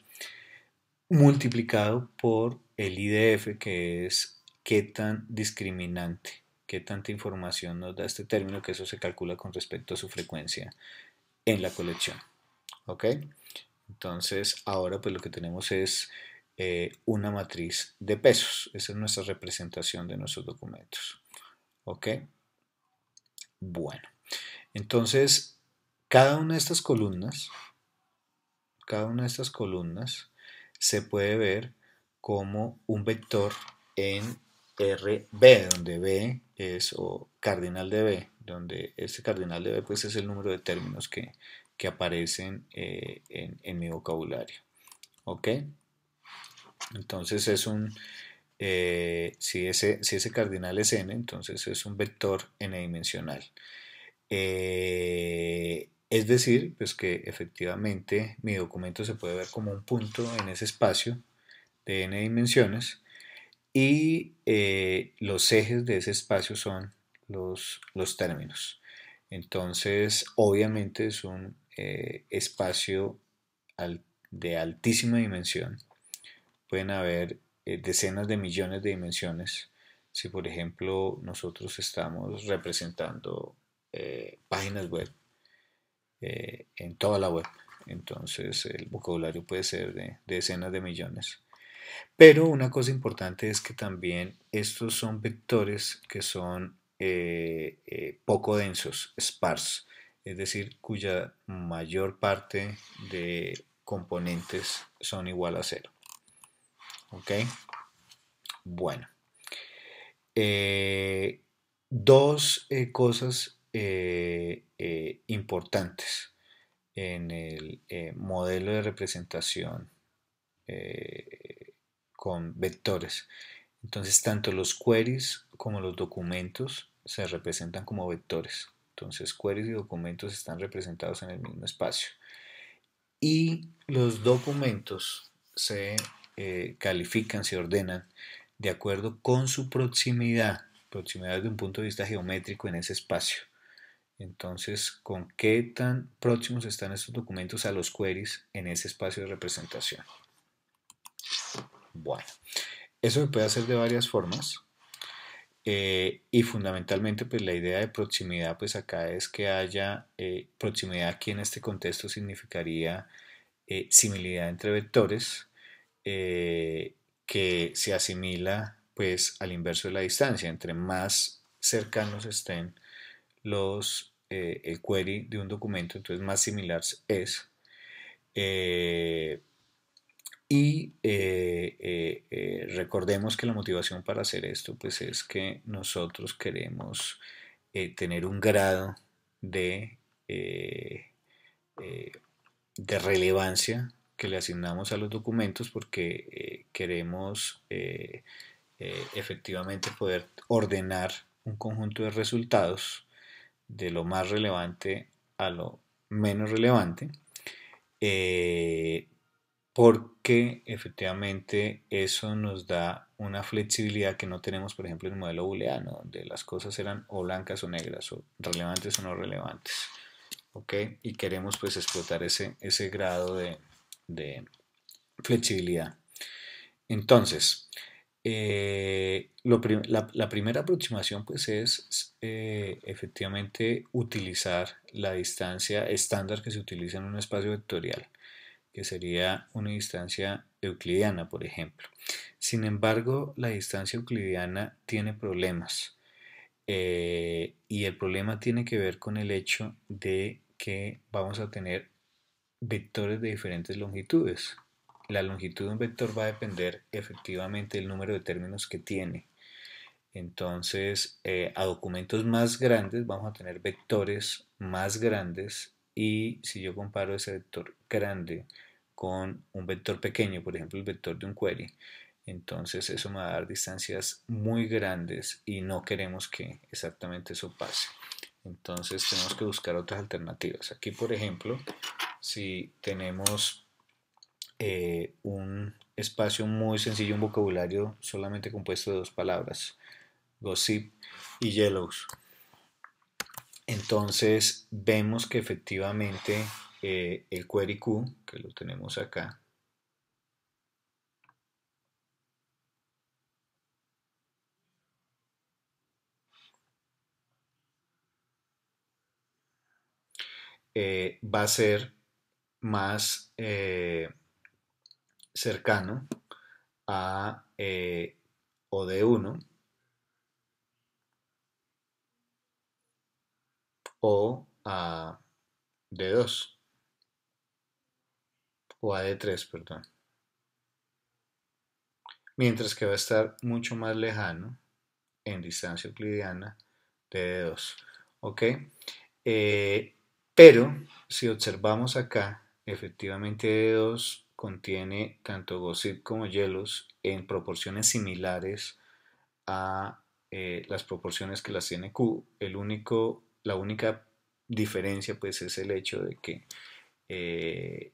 multiplicado por el IDF, que es qué tan discriminante, qué tanta información nos da este término, que eso se calcula con respecto a su frecuencia en la colección. ¿Ok? Entonces, ahora pues lo que tenemos es eh, una matriz de pesos. Esa es nuestra representación de nuestros documentos. ¿Ok? Bueno, entonces cada una de estas columnas, cada una de estas columnas se puede ver como un vector en RB, donde B es, o cardinal de B, donde este cardinal de B pues es el número de términos que, que aparecen eh, en, mi vocabulario. ¿Ok? Entonces es un, eh, si, ese, si ese cardinal es n, entonces es un vector n-dimensional. Eh, es decir, pues que efectivamente mi documento se puede ver como un punto en ese espacio de n dimensiones y los ejes de ese espacio son los, los términos. Entonces, obviamente es un eh, espacio de altísima dimensión. Pueden haber eh, decenas de millones de dimensiones. Si por ejemplo nosotros estamos representando eh, páginas web en toda la web, entonces el vocabulario puede ser de, decenas de millones. Pero una cosa importante es que también estos son vectores que son poco densos, sparse es decir, cuya mayor parte de componentes son igual a cero. ¿Ok? Bueno. Eh, dos eh, cosas eh, importantes en el modelo de representación con vectores. Entonces, tanto los queries como los documentos se representan como vectores. Entonces, queries y documentos están representados en el mismo espacio. Y los documentos se eh, califican, se ordenan de acuerdo con su proximidad, proximidad desde un punto de vista geométrico en ese espacio. Entonces, ¿con qué tan próximos están estos documentos a los queries en ese espacio de representación? Bueno, eso se puede hacer de varias formas. Eh, y fundamentalmente, pues la idea de proximidad, pues acá es que haya eh, proximidad aquí en este contexto significaría eh, similidad entre vectores eh, que se asimila pues al inverso de la distancia. Entre más cercanos estén los el query de un documento, entonces más similar es. Y eh, eh, eh, recordemos que la motivación para hacer esto pues es que nosotros queremos tener un grado de, de relevancia que le asignamos a los documentos porque queremos efectivamente poder ordenar un conjunto de resultados de lo más relevante a lo menos relevante porque efectivamente eso nos da una flexibilidad que no tenemos, por ejemplo, en el modelo booleano, donde las cosas eran o blancas o negras, o relevantes o no relevantes. Y queremos pues explotar ese, grado de, flexibilidad. Entonces, eh, la, primera aproximación pues es eh, efectivamente utilizar la distancia estándar que se utiliza en un espacio vectorial que sería una distancia euclidiana, por ejemplo. Sin embargo, la distancia euclidiana tiene problemas. Eh, y el problema tiene que ver con el hecho de que vamos a tener vectores de diferentes longitudes. La longitud de un vector va a depender efectivamente del número de términos que tiene. Entonces, eh, a documentos más grandes vamos a tener vectores más grandes y si yo comparo ese vector grande con un vector pequeño, por ejemplo el vector de un query, entonces eso me va a dar distancias muy grandes y no queremos que exactamente eso pase. Entonces tenemos que buscar otras alternativas. Aquí, por ejemplo, si tenemos eh, un espacio muy sencillo, un vocabulario solamente compuesto de dos palabras, gossip y yellows. Entonces vemos que efectivamente eh, el query Q, que lo tenemos acá, eh, va a ser más eh, cercano a de 1 o a D2 o a D3, perdón. Mientras que va a estar mucho más lejano en distancia euclidiana de D2. ¿Ok? Eh, pero si observamos acá, efectivamente D2 contiene tanto gossip como yelos en proporciones similares a eh, las proporciones que las tiene Q. El único la única diferencia pues es el hecho de que eh,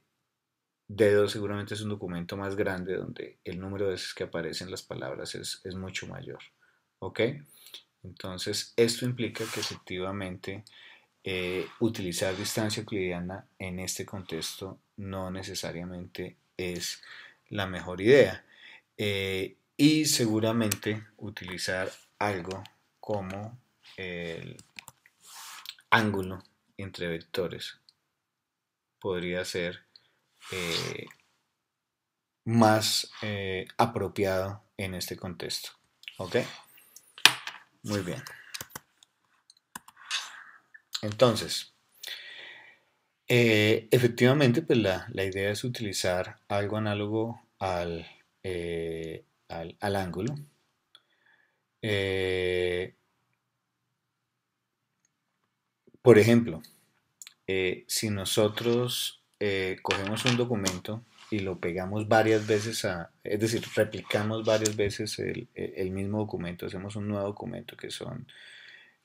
Dedo seguramente es un documento más grande donde el número de veces que aparecen las palabras es, mucho mayor. ¿Ok? Entonces, esto implica que efectivamente eh, utilizar distancia euclidiana en este contexto no necesariamente es la mejor idea. Eh, y seguramente utilizar algo como el ángulo entre vectores podría ser eh, más eh, apropiado en este contexto. ¿Ok? Muy bien. Entonces, eh, efectivamente, pues la, idea es utilizar algo análogo al, al, ángulo. Por ejemplo, eh, si nosotros eh, cogemos un documento y lo pegamos varias veces a, es decir, replicamos varias veces el, e, mismo documento, hacemos un nuevo documento que son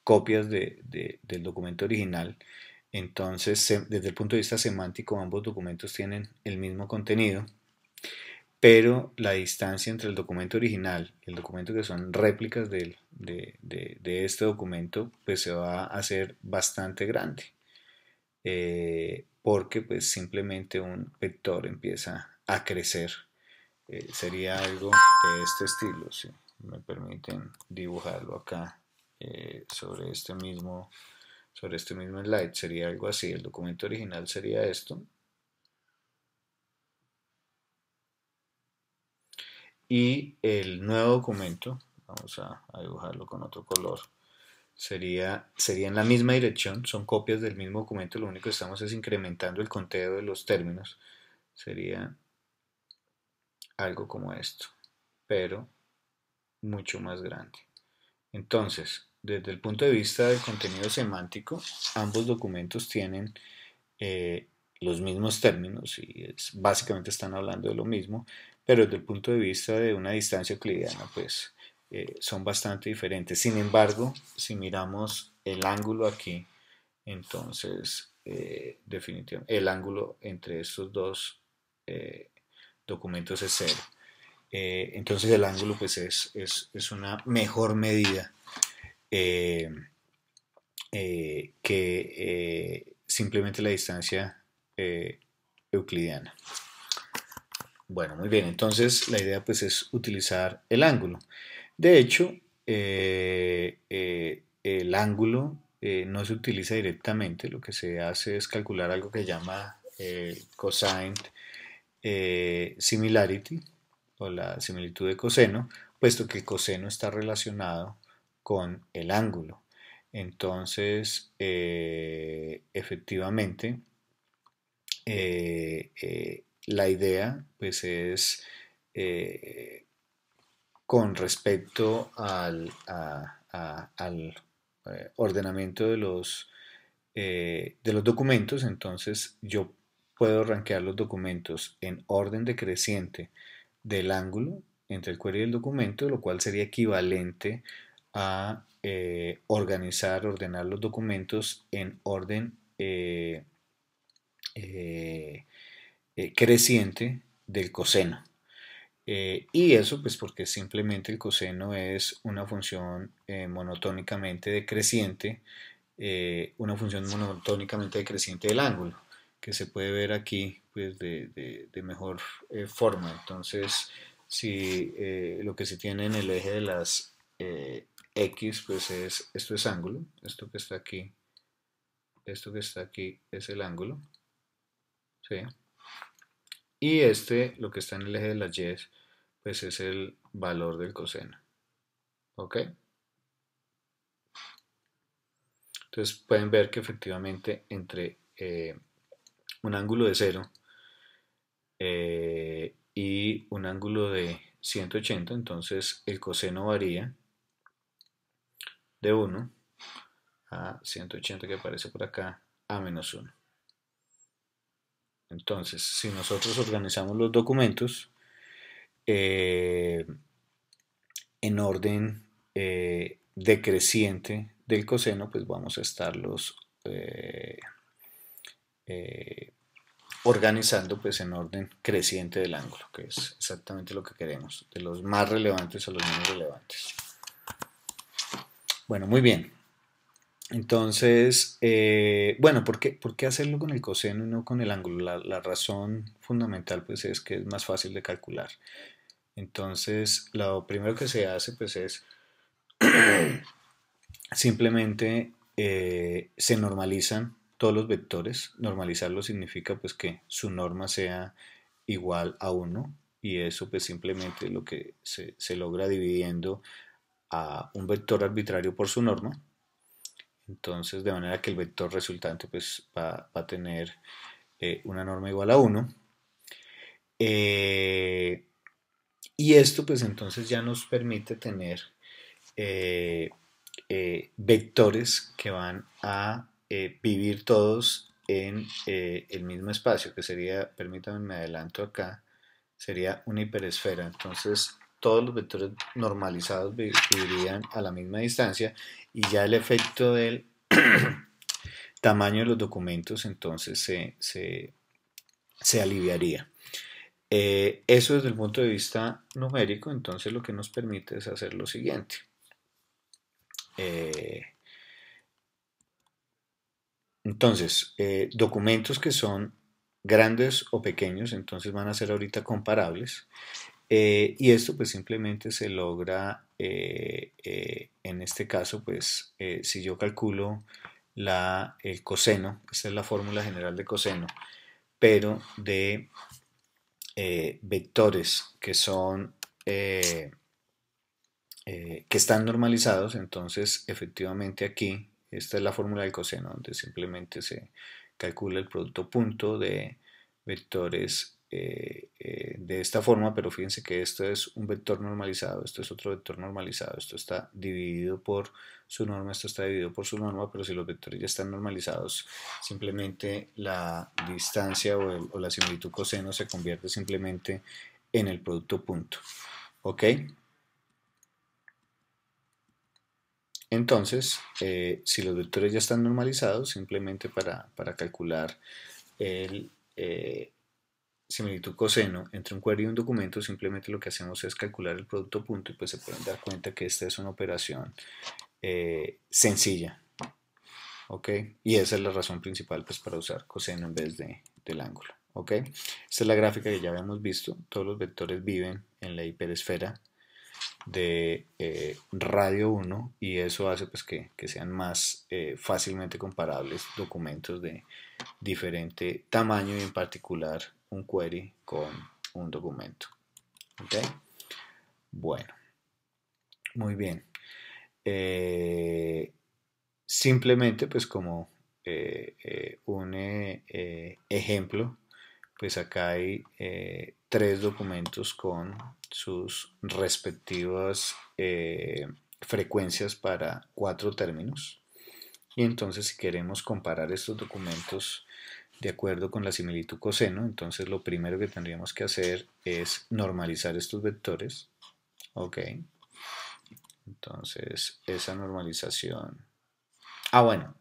copias del documento original, entonces, desde el punto de vista semántico, ambos documentos tienen el mismo contenido pero la distancia entre el documento original y el documento que son réplicas de, este documento, pues se va a hacer bastante grande, eh, porque pues simplemente un vector empieza a crecer. Eh, sería algo de este estilo, si me permiten dibujarlo acá eh, sobre este mismo sobre este mismo slide, sería algo así, el documento original sería esto, Y el nuevo documento, vamos a, dibujarlo con otro color, sería, sería en la misma dirección, son copias del mismo documento, lo único que estamos es incrementando el conteo de los términos. Sería algo como esto, pero mucho más grande. Entonces, desde el punto de vista del contenido semántico, ambos documentos tienen eh, los mismos términos y básicamente están hablando de lo mismo, pero desde el punto de vista de una distancia euclidiana, pues eh, son bastante diferentes. Sin embargo, si miramos el ángulo aquí, entonces eh, definitivamente el ángulo entre estos dos eh, documentos es cero. entonces el ángulo pues es una mejor medida que simplemente la distancia euclidiana. Bueno, muy bien, entonces la idea pues es utilizar el ángulo. De hecho, eh, eh, el ángulo eh, no se utiliza directamente, lo que se hace es calcular algo que se llama cosine similarity o la similitud de coseno, puesto que coseno está relacionado con el ángulo. Entonces, efectivamente, la idea, pues, es eh, con respecto al, eh, ordenamiento de los, eh, de los documentos, entonces yo puedo rankear los documentos en orden decreciente del ángulo entre el query y el documento, lo cual sería equivalente a organizar, ordenar los documentos en orden eh, creciente del coseno. Eh, y eso pues porque simplemente el coseno es una función eh, monotónicamente decreciente, una función monotónicamente decreciente del ángulo, que se puede ver aquí pues de, de mejor forma. Entonces, si lo que se tiene en el eje de las X, pues es, esto es ángulo, esto que está aquí, esto que está aquí es el ángulo, ¿sí? Y este, lo que está en el eje de las Y, pues es el valor del coseno. ¿Ok? Entonces pueden ver que efectivamente entre eh, un ángulo de 0 eh, y un ángulo de 180, entonces el coseno varía de 1 a 180 que aparece por acá a menos 1. Entonces, si nosotros organizamos los documentos eh, en orden eh, decreciente del coseno, pues vamos a estarlos eh, organizando pues en orden creciente del ángulo, que es exactamente lo que queremos, de los más relevantes a los menos relevantes. Bueno, muy bien. Entonces, eh, bueno, ¿por qué, ¿por qué, hacerlo con el coseno y no con el ángulo? La, razón fundamental pues, es que es más fácil de calcular. Entonces, lo primero que se hace pues, es *clears throat* simplemente eh, se normalizan todos los vectores. Normalizarlo significa pues, que su norma sea igual a 1 y eso pues, simplemente lo que se logra dividiendo a un vector arbitrario por su norma entonces, de manera que el vector resultante pues, va, a tener eh, una norma igual a 1. Eh, y esto pues entonces ya nos permite tener eh, vectores que van a vivir todos en el mismo espacio, que sería, permítanme, me adelanto acá, sería una hiperesfera. Entonces, todos los vectores normalizados vivirían a la misma distancia y ya el efecto del *clears throat* tamaño de los documentos entonces se, aliviaría. Eh, eso desde el punto de vista numérico, entonces lo que nos permite es hacer lo siguiente. Eh, entonces, eh, documentos que son grandes o pequeños, entonces van a ser ahorita comparables. Eh, y esto pues simplemente se logra, eh, eh, en este caso pues si yo calculo la, el coseno, esta es la fórmula general de coseno, pero de vectores que son... que están normalizados, entonces efectivamente aquí, esta es la fórmula del coseno, donde simplemente se calcula el producto punto de vectores eh, eh, de esta forma, pero fíjense que esto es un vector normalizado, esto es otro vector normalizado, esto está dividido por su norma, esto está dividido por su norma, pero si los vectores ya están normalizados, simplemente la distancia o, la similitud coseno se convierte simplemente en el producto punto. ¿Ok? Entonces, eh, si los vectores ya están normalizados, simplemente para, calcular el, similitud coseno entre un query y un documento, simplemente lo que hacemos es calcular el producto punto y pues se pueden dar cuenta que esta es una operación eh, sencilla. ¿Ok? Y esa es la razón principal pues, para usar coseno en vez de, del ángulo. ¿Ok? Esta es la gráfica que ya habíamos visto. Todos los vectores viven en la hiperesfera de eh, radio 1 y eso hace pues que, sean más eh, fácilmente comparables documentos de diferente tamaño y en particular un query con un documento. Bueno, muy bien. Eh, simplemente, pues como eh, eh, un ejemplo, pues acá hay tres documentos con sus respectivas frecuencias para cuatro términos. Y entonces si queremos comparar estos documentos de acuerdo con la similitud coseno, entonces lo primero que tendríamos que hacer es normalizar estos vectores. Ok. Entonces, esa normalización... Ah, bueno.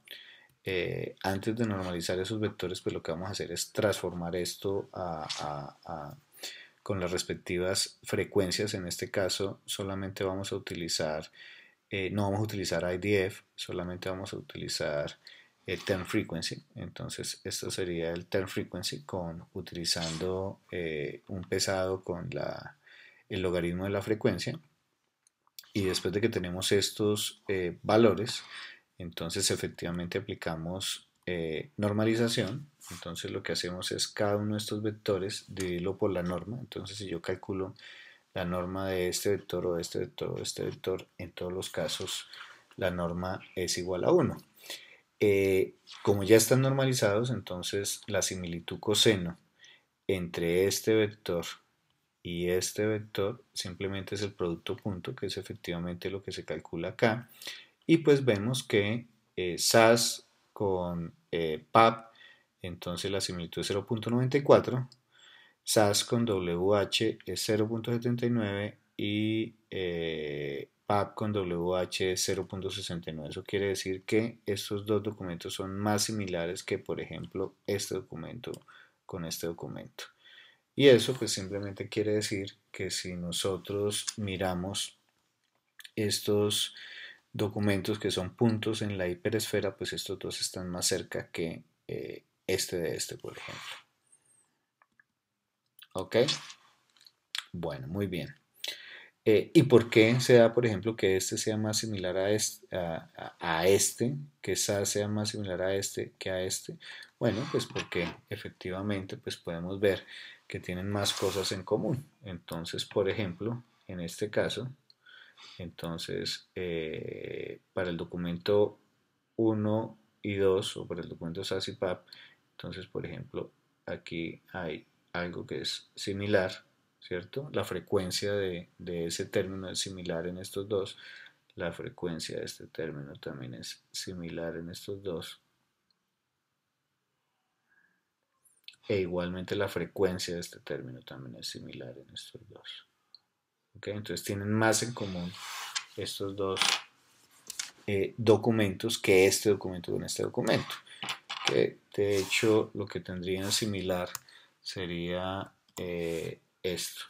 Eh, antes de normalizar esos vectores, pues lo que vamos a hacer es transformar esto a, con las respectivas frecuencias. En este caso, solamente vamos a utilizar... Eh, no vamos a utilizar IDF, solamente vamos a utilizar el eh, term frequency. Entonces, esto sería el term frequency con utilizando eh, un pesado con la, el logaritmo de la frecuencia. Y después de que tenemos estos eh, valores, entonces efectivamente aplicamos normalización. Entonces lo que hacemos es cada uno de estos vectores dividirlo por la norma. Entonces si yo calculo la norma de este vector o de este vector o de este vector, en todos los casos la norma es igual a 1. Eh, como ya están normalizados, entonces la similitud coseno entre este vector y este vector simplemente es el producto punto, que es efectivamente lo que se calcula acá. Y pues vemos que eh, SAS con eh, PAP, entonces la similitud es 0.94, SAS con WH es 0.79 y PAP con WH 0.69. Eso quiere decir que estos dos documentos son más similares que, por ejemplo, este documento con este documento. Y eso pues simplemente quiere decir que si nosotros miramos estos documentos que son puntos en la hiperesfera, pues estos dos están más cerca que eh, este de este, por ejemplo. ¿Ok? Bueno, muy bien. Eh, ¿Y por qué se da, por ejemplo, que este sea más similar a este, que esa sea más similar a este que a este? Bueno, pues porque efectivamente pues podemos ver que tienen más cosas en común. Entonces, por ejemplo, en este caso, entonces eh, para el documento 1 y 2 o para el documento SAS y PAP, entonces, por ejemplo, aquí hay algo que es similar ¿cierto? La frecuencia de, de ese término es similar en estos dos. La frecuencia de este término también es similar en estos dos. E igualmente la frecuencia de este término también es similar en estos dos. ¿Ok? Entonces tienen más en común estos dos eh, documentos que este documento con este documento. de hecho lo que tendrían similar sería eh, esto.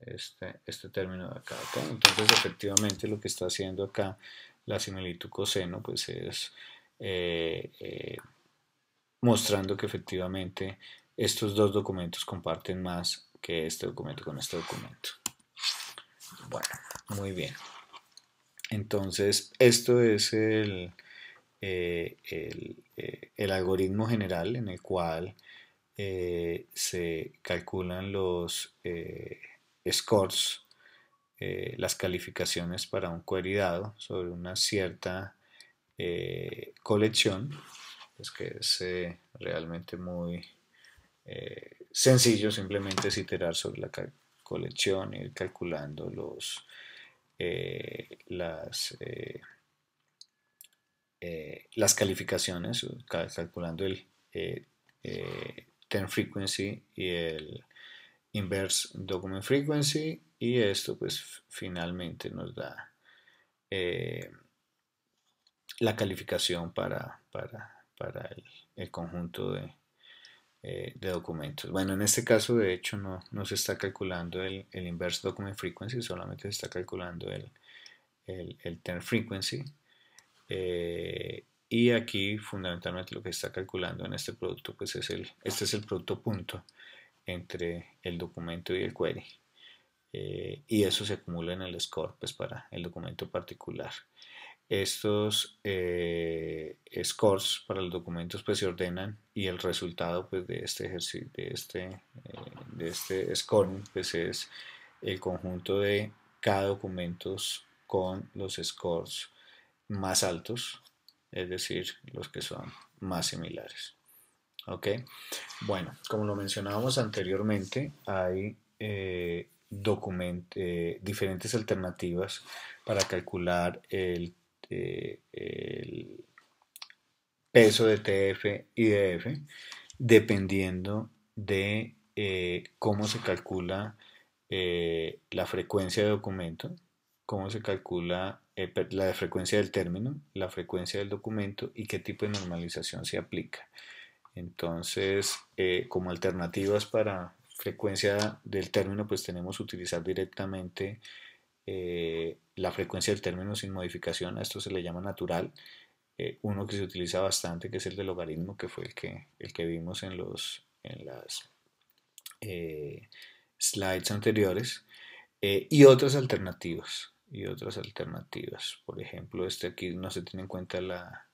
Este, este término de acá, Entonces, efectivamente, lo que está haciendo acá la similitud coseno, pues es eh, eh, mostrando que efectivamente estos dos documentos comparten más que este documento con este documento. Bueno, muy bien. Entonces, esto es el, eh, eh, el, algoritmo general en el cual eh, se calculan los scores, las calificaciones para un query dado sobre una cierta colección, pues que es realmente muy sencillo, simplemente es iterar sobre la colección, ir calculando los, las eh, las calificaciones, eh, calculando el ten eh, Term Frequency y el Inverse Document Frequency y esto pues finalmente nos da la calificación para, para, el, conjunto de, documentos. Bueno, en este caso de hecho no, se está calculando el, el, Inverse Document Frequency, solamente se está calculando el, el, el Term Frequency eh, y aquí fundamentalmente lo que está calculando en este producto, pues es el, este es el producto punto entre el documento y el query. Eh, y eso se acumula en el score pues, para el documento particular. Estos eh, scores para los documentos pues, se ordenan y el resultado pues, de este ejercicio, de este, de este scoring pues, es el conjunto de cada documentos con los scores más altos, es decir, los que son más similares. ¿Ok? Bueno, como lo mencionábamos anteriormente, hay eh, eh, diferentes alternativas para calcular el, eh, peso de TF y DF dependiendo de cómo se calcula la frecuencia de documento, cómo se calcula eh, la frecuencia del término, la frecuencia del documento y qué tipo de normalización se aplica. Entonces, eh, como alternativas para frecuencia del término, pues tenemos utilizar directamente eh, la frecuencia del término sin modificación, a esto se le llama natural. uno que se utiliza bastante, que es el de logaritmo, que fue el que, el que vimos en, los, las slides anteriores, y otras alternativas y otras alternativas. Por ejemplo, este aquí no se tiene en cuenta la,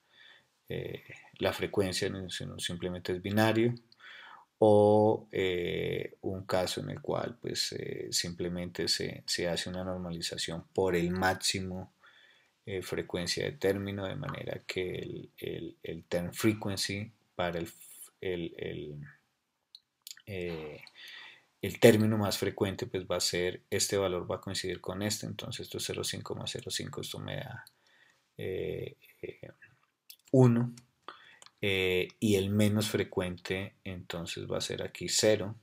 eh, la frecuencia, sino simplemente es binario. O eh, un caso en el cual pues, eh, simplemente se, hace una normalización por el máximo frecuencia de término, de manera que el, term frequency para el, el el término más frecuente pues va a ser este valor va a coincidir con este, entonces esto es 0,5 más 0,5, esto me da 1. Eh, eh, eh, y el menos frecuente entonces va a ser aquí 0,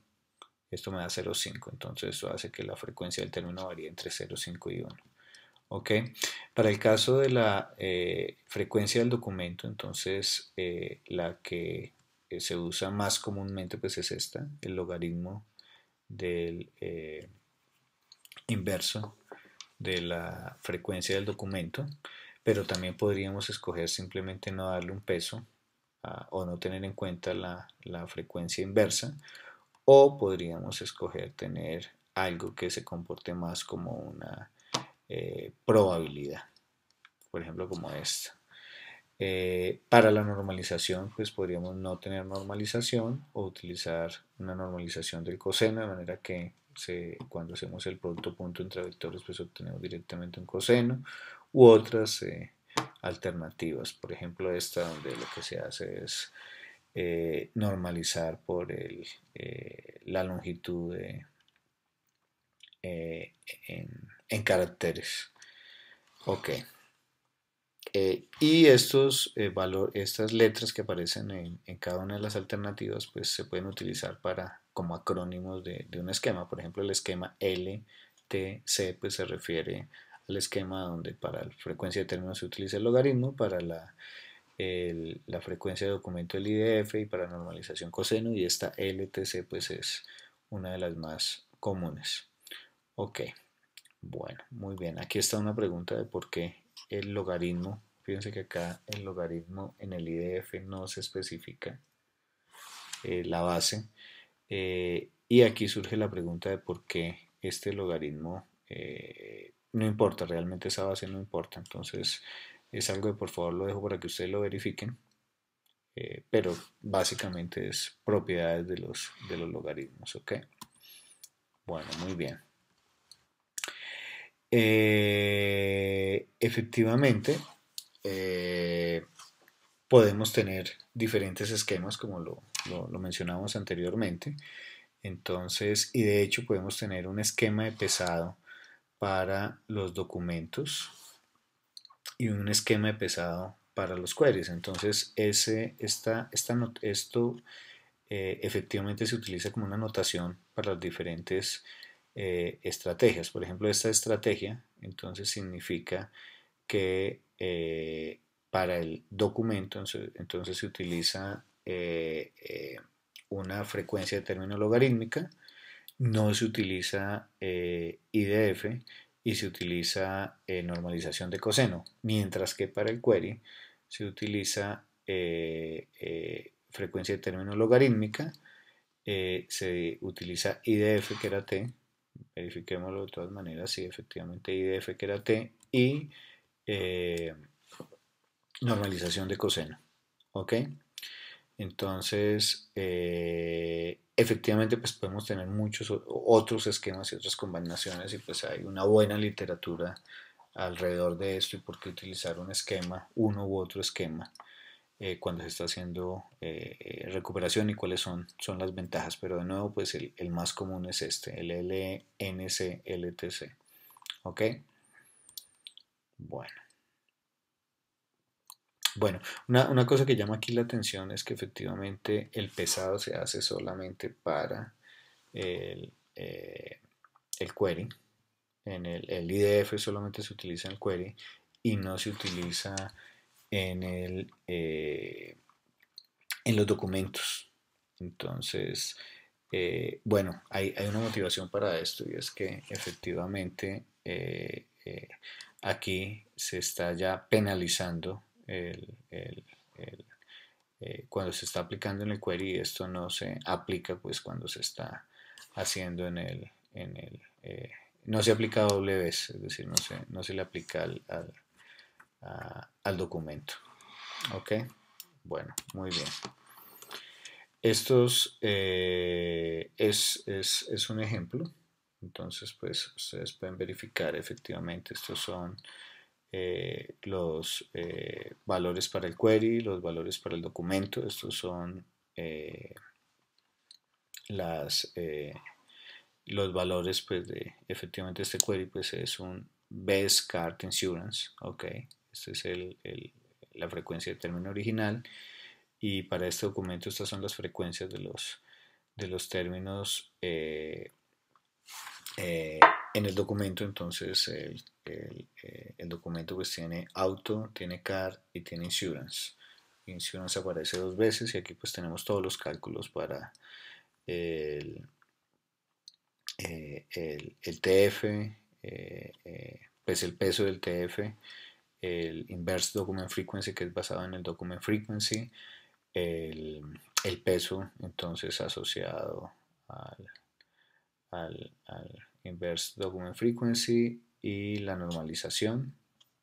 esto me da 0,5, entonces esto hace que la frecuencia del término varíe entre 0,5 y 1. ¿Ok? Para el caso de la frecuencia del documento, entonces la que se usa más comúnmente pues es esta, el logaritmo del eh, inverso de la frecuencia del documento, pero también podríamos escoger simplemente no darle un peso ah, o no tener en cuenta la, frecuencia inversa, o podríamos escoger tener algo que se comporte más como una eh, probabilidad, por ejemplo como esta. Eh, para la normalización, pues podríamos no tener normalización o utilizar una normalización del coseno, de manera que cuando hacemos el producto punto entre vectores, pues obtenemos directamente un coseno u otras eh, alternativas. Por ejemplo, esta donde lo que se hace es eh, normalizar por el, la longitud en caracteres. Ok. Eh, y estos, eh, estas letras que aparecen en, cada una de las alternativas pues, se pueden utilizar para, como acrónimos de, un esquema. Por ejemplo, el esquema LTC pues, se refiere al esquema donde para la frecuencia de términos se utiliza el logaritmo, para la, la frecuencia de documento el IDF y para normalización coseno. Y esta LTC pues, es una de las más comunes. Ok, bueno, muy bien. Aquí está una pregunta de por qué el logaritmo. Fíjense que acá el logaritmo en el IDF no se especifica eh, la base. Eh, y aquí surge la pregunta de por qué este logaritmo eh, no importa, realmente esa base no importa. Entonces es algo que por favor lo dejo para que ustedes lo verifiquen. pero básicamente es propiedades de los, de los logaritmos. ¿ok? Bueno, muy bien. Eh, efectivamente eh, podemos tener diferentes esquemas como lo, mencionamos anteriormente. Entonces, y de hecho podemos tener un esquema de pesado para los documentos y un esquema de pesado para los queries. Entonces, ese, esta, esta, esto eh, efectivamente se utiliza como una notación para las diferentes eh, estrategias. Por ejemplo, esta estrategia entonces significa que eh, para el documento entonces, se utiliza eh, una frecuencia de término logarítmica, no se utiliza IDF y se utiliza normalización de coseno, mientras que para el query se utiliza frecuencia de término logarítmica, se utiliza IDF, que era T, verifiquémoslo de todas maneras, si sí, efectivamente IDF que era T y eh, normalización de coseno. ¿Ok? Entonces, eh, efectivamente, pues podemos tener muchos otros esquemas y otras combinaciones y pues hay una buena literatura alrededor de esto y por qué utilizar un esquema, uno u otro esquema. Eh, cuando se está haciendo eh, eh, recuperación y cuáles son, son las ventajas. Pero de nuevo, pues el, más común es este, el LNCLTC. ¿Ok? Bueno. Bueno, una, cosa que llama aquí la atención es que efectivamente el pesado se hace solamente para el, el query. En el, el, IDF solamente se utiliza el query y no se utiliza en, el, eh, en los documentos. Entonces, eh, bueno, hay, hay, una motivación para esto y es que efectivamente eh, aquí se está ya penalizando el, cuando se está aplicando en el query y esto no se aplica pues cuando se está haciendo en el... En el no se aplica doble vez, es decir, no se, no se le aplica al al documento. ¿Ok? Bueno, muy bien. Estos eh, es, un ejemplo. Entonces, pues ustedes pueden verificar efectivamente estos son eh, los eh, valores para el query, los valores para el documento. Estos son las, los valores pues, de efectivamente este query pues es un best card insurance. ok esta es la frecuencia del término original. Y para este documento estas son las frecuencias de los, de los términos eh, eh, en el documento. Entonces el, eh, el, documento pues tiene auto, tiene car y tiene insurance. Insurance aparece dos veces y aquí pues tenemos todos los cálculos para el, el, TF, pues el peso del TF, el Inverse Document Frequency, que es basado en el Document Frequency, el, peso entonces asociado al, al, Inverse Document Frequency y la normalización.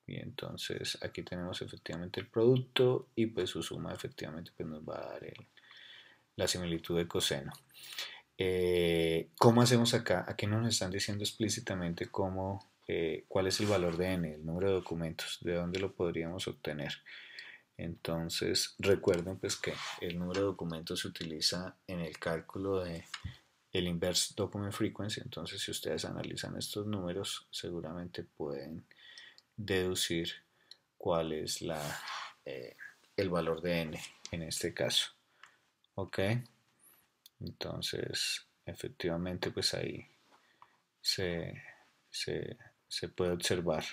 Y entonces aquí tenemos efectivamente el producto y pues su suma efectivamente pues nos va a dar la similitud de coseno. Eh, ¿Cómo hacemos acá? Aquí nos están diciendo explícitamente cómo eh, cuál es el valor de n, el número de documentos, de dónde lo podríamos obtener. Entonces, recuerden pues que el número de documentos se utiliza en el cálculo de el inverse document frequency, entonces si ustedes analizan estos números, seguramente pueden deducir cuál es la, eh, el valor de n en este caso. ¿Ok? Entonces, efectivamente, pues ahí se se puede observar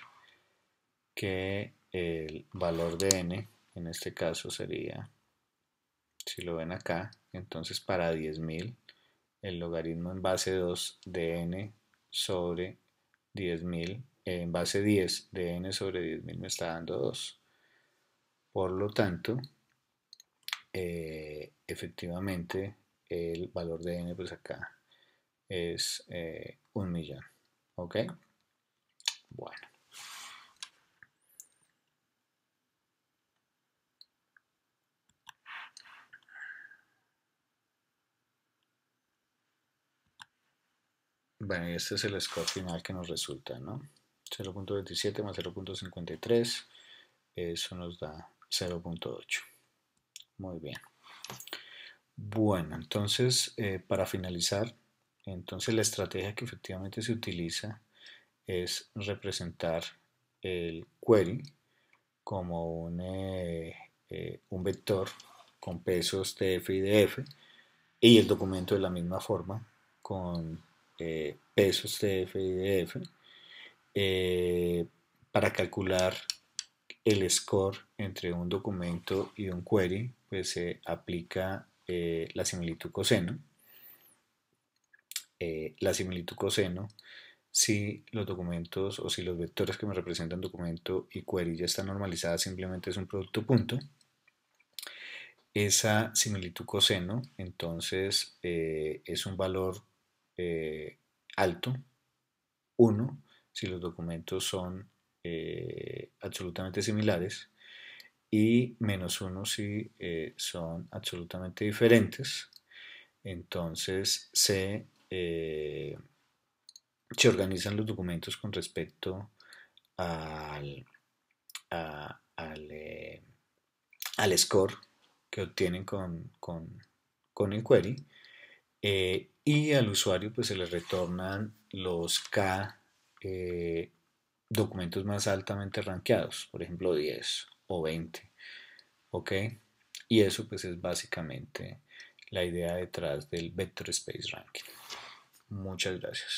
que el valor de n, en este caso sería, si lo ven acá, entonces para 10.000, el logaritmo en base 2 de n sobre 10.000, en base 10 de n sobre 10.000 me está dando 2. Por lo tanto, eh, efectivamente, el valor de n, pues acá es eh, un millón. ¿Ok? Bueno. Bueno, este es el score final que nos resulta, ¿no? 0.27 más 0.53, eso nos da 0.8. Muy bien. Bueno, entonces, eh, para finalizar, entonces la estrategia que efectivamente se utiliza es representar el query como un, eh, eh, un vector con pesos TF y DF y el documento de la misma forma con eh, pesos TF y DF para calcular el score entre un documento y un query pues se aplica la similitud coseno la similitud coseno si los documentos o si los vectores que me representan documento y query ya están normalizadas, simplemente es un producto punto. Esa similitud coseno, entonces, eh, es un valor eh, alto, 1, si los documentos son eh, absolutamente similares, y menos 1 si son absolutamente diferentes. Entonces, se se organizan los documentos con respecto al, eh, score que obtienen con, el query eh, y al usuario pues se le retornan los K eh, documentos más altamente rankeados, por ejemplo 10 o 20, okay Y eso pues es básicamente la idea detrás del Vector Space Ranking. Muchas gracias.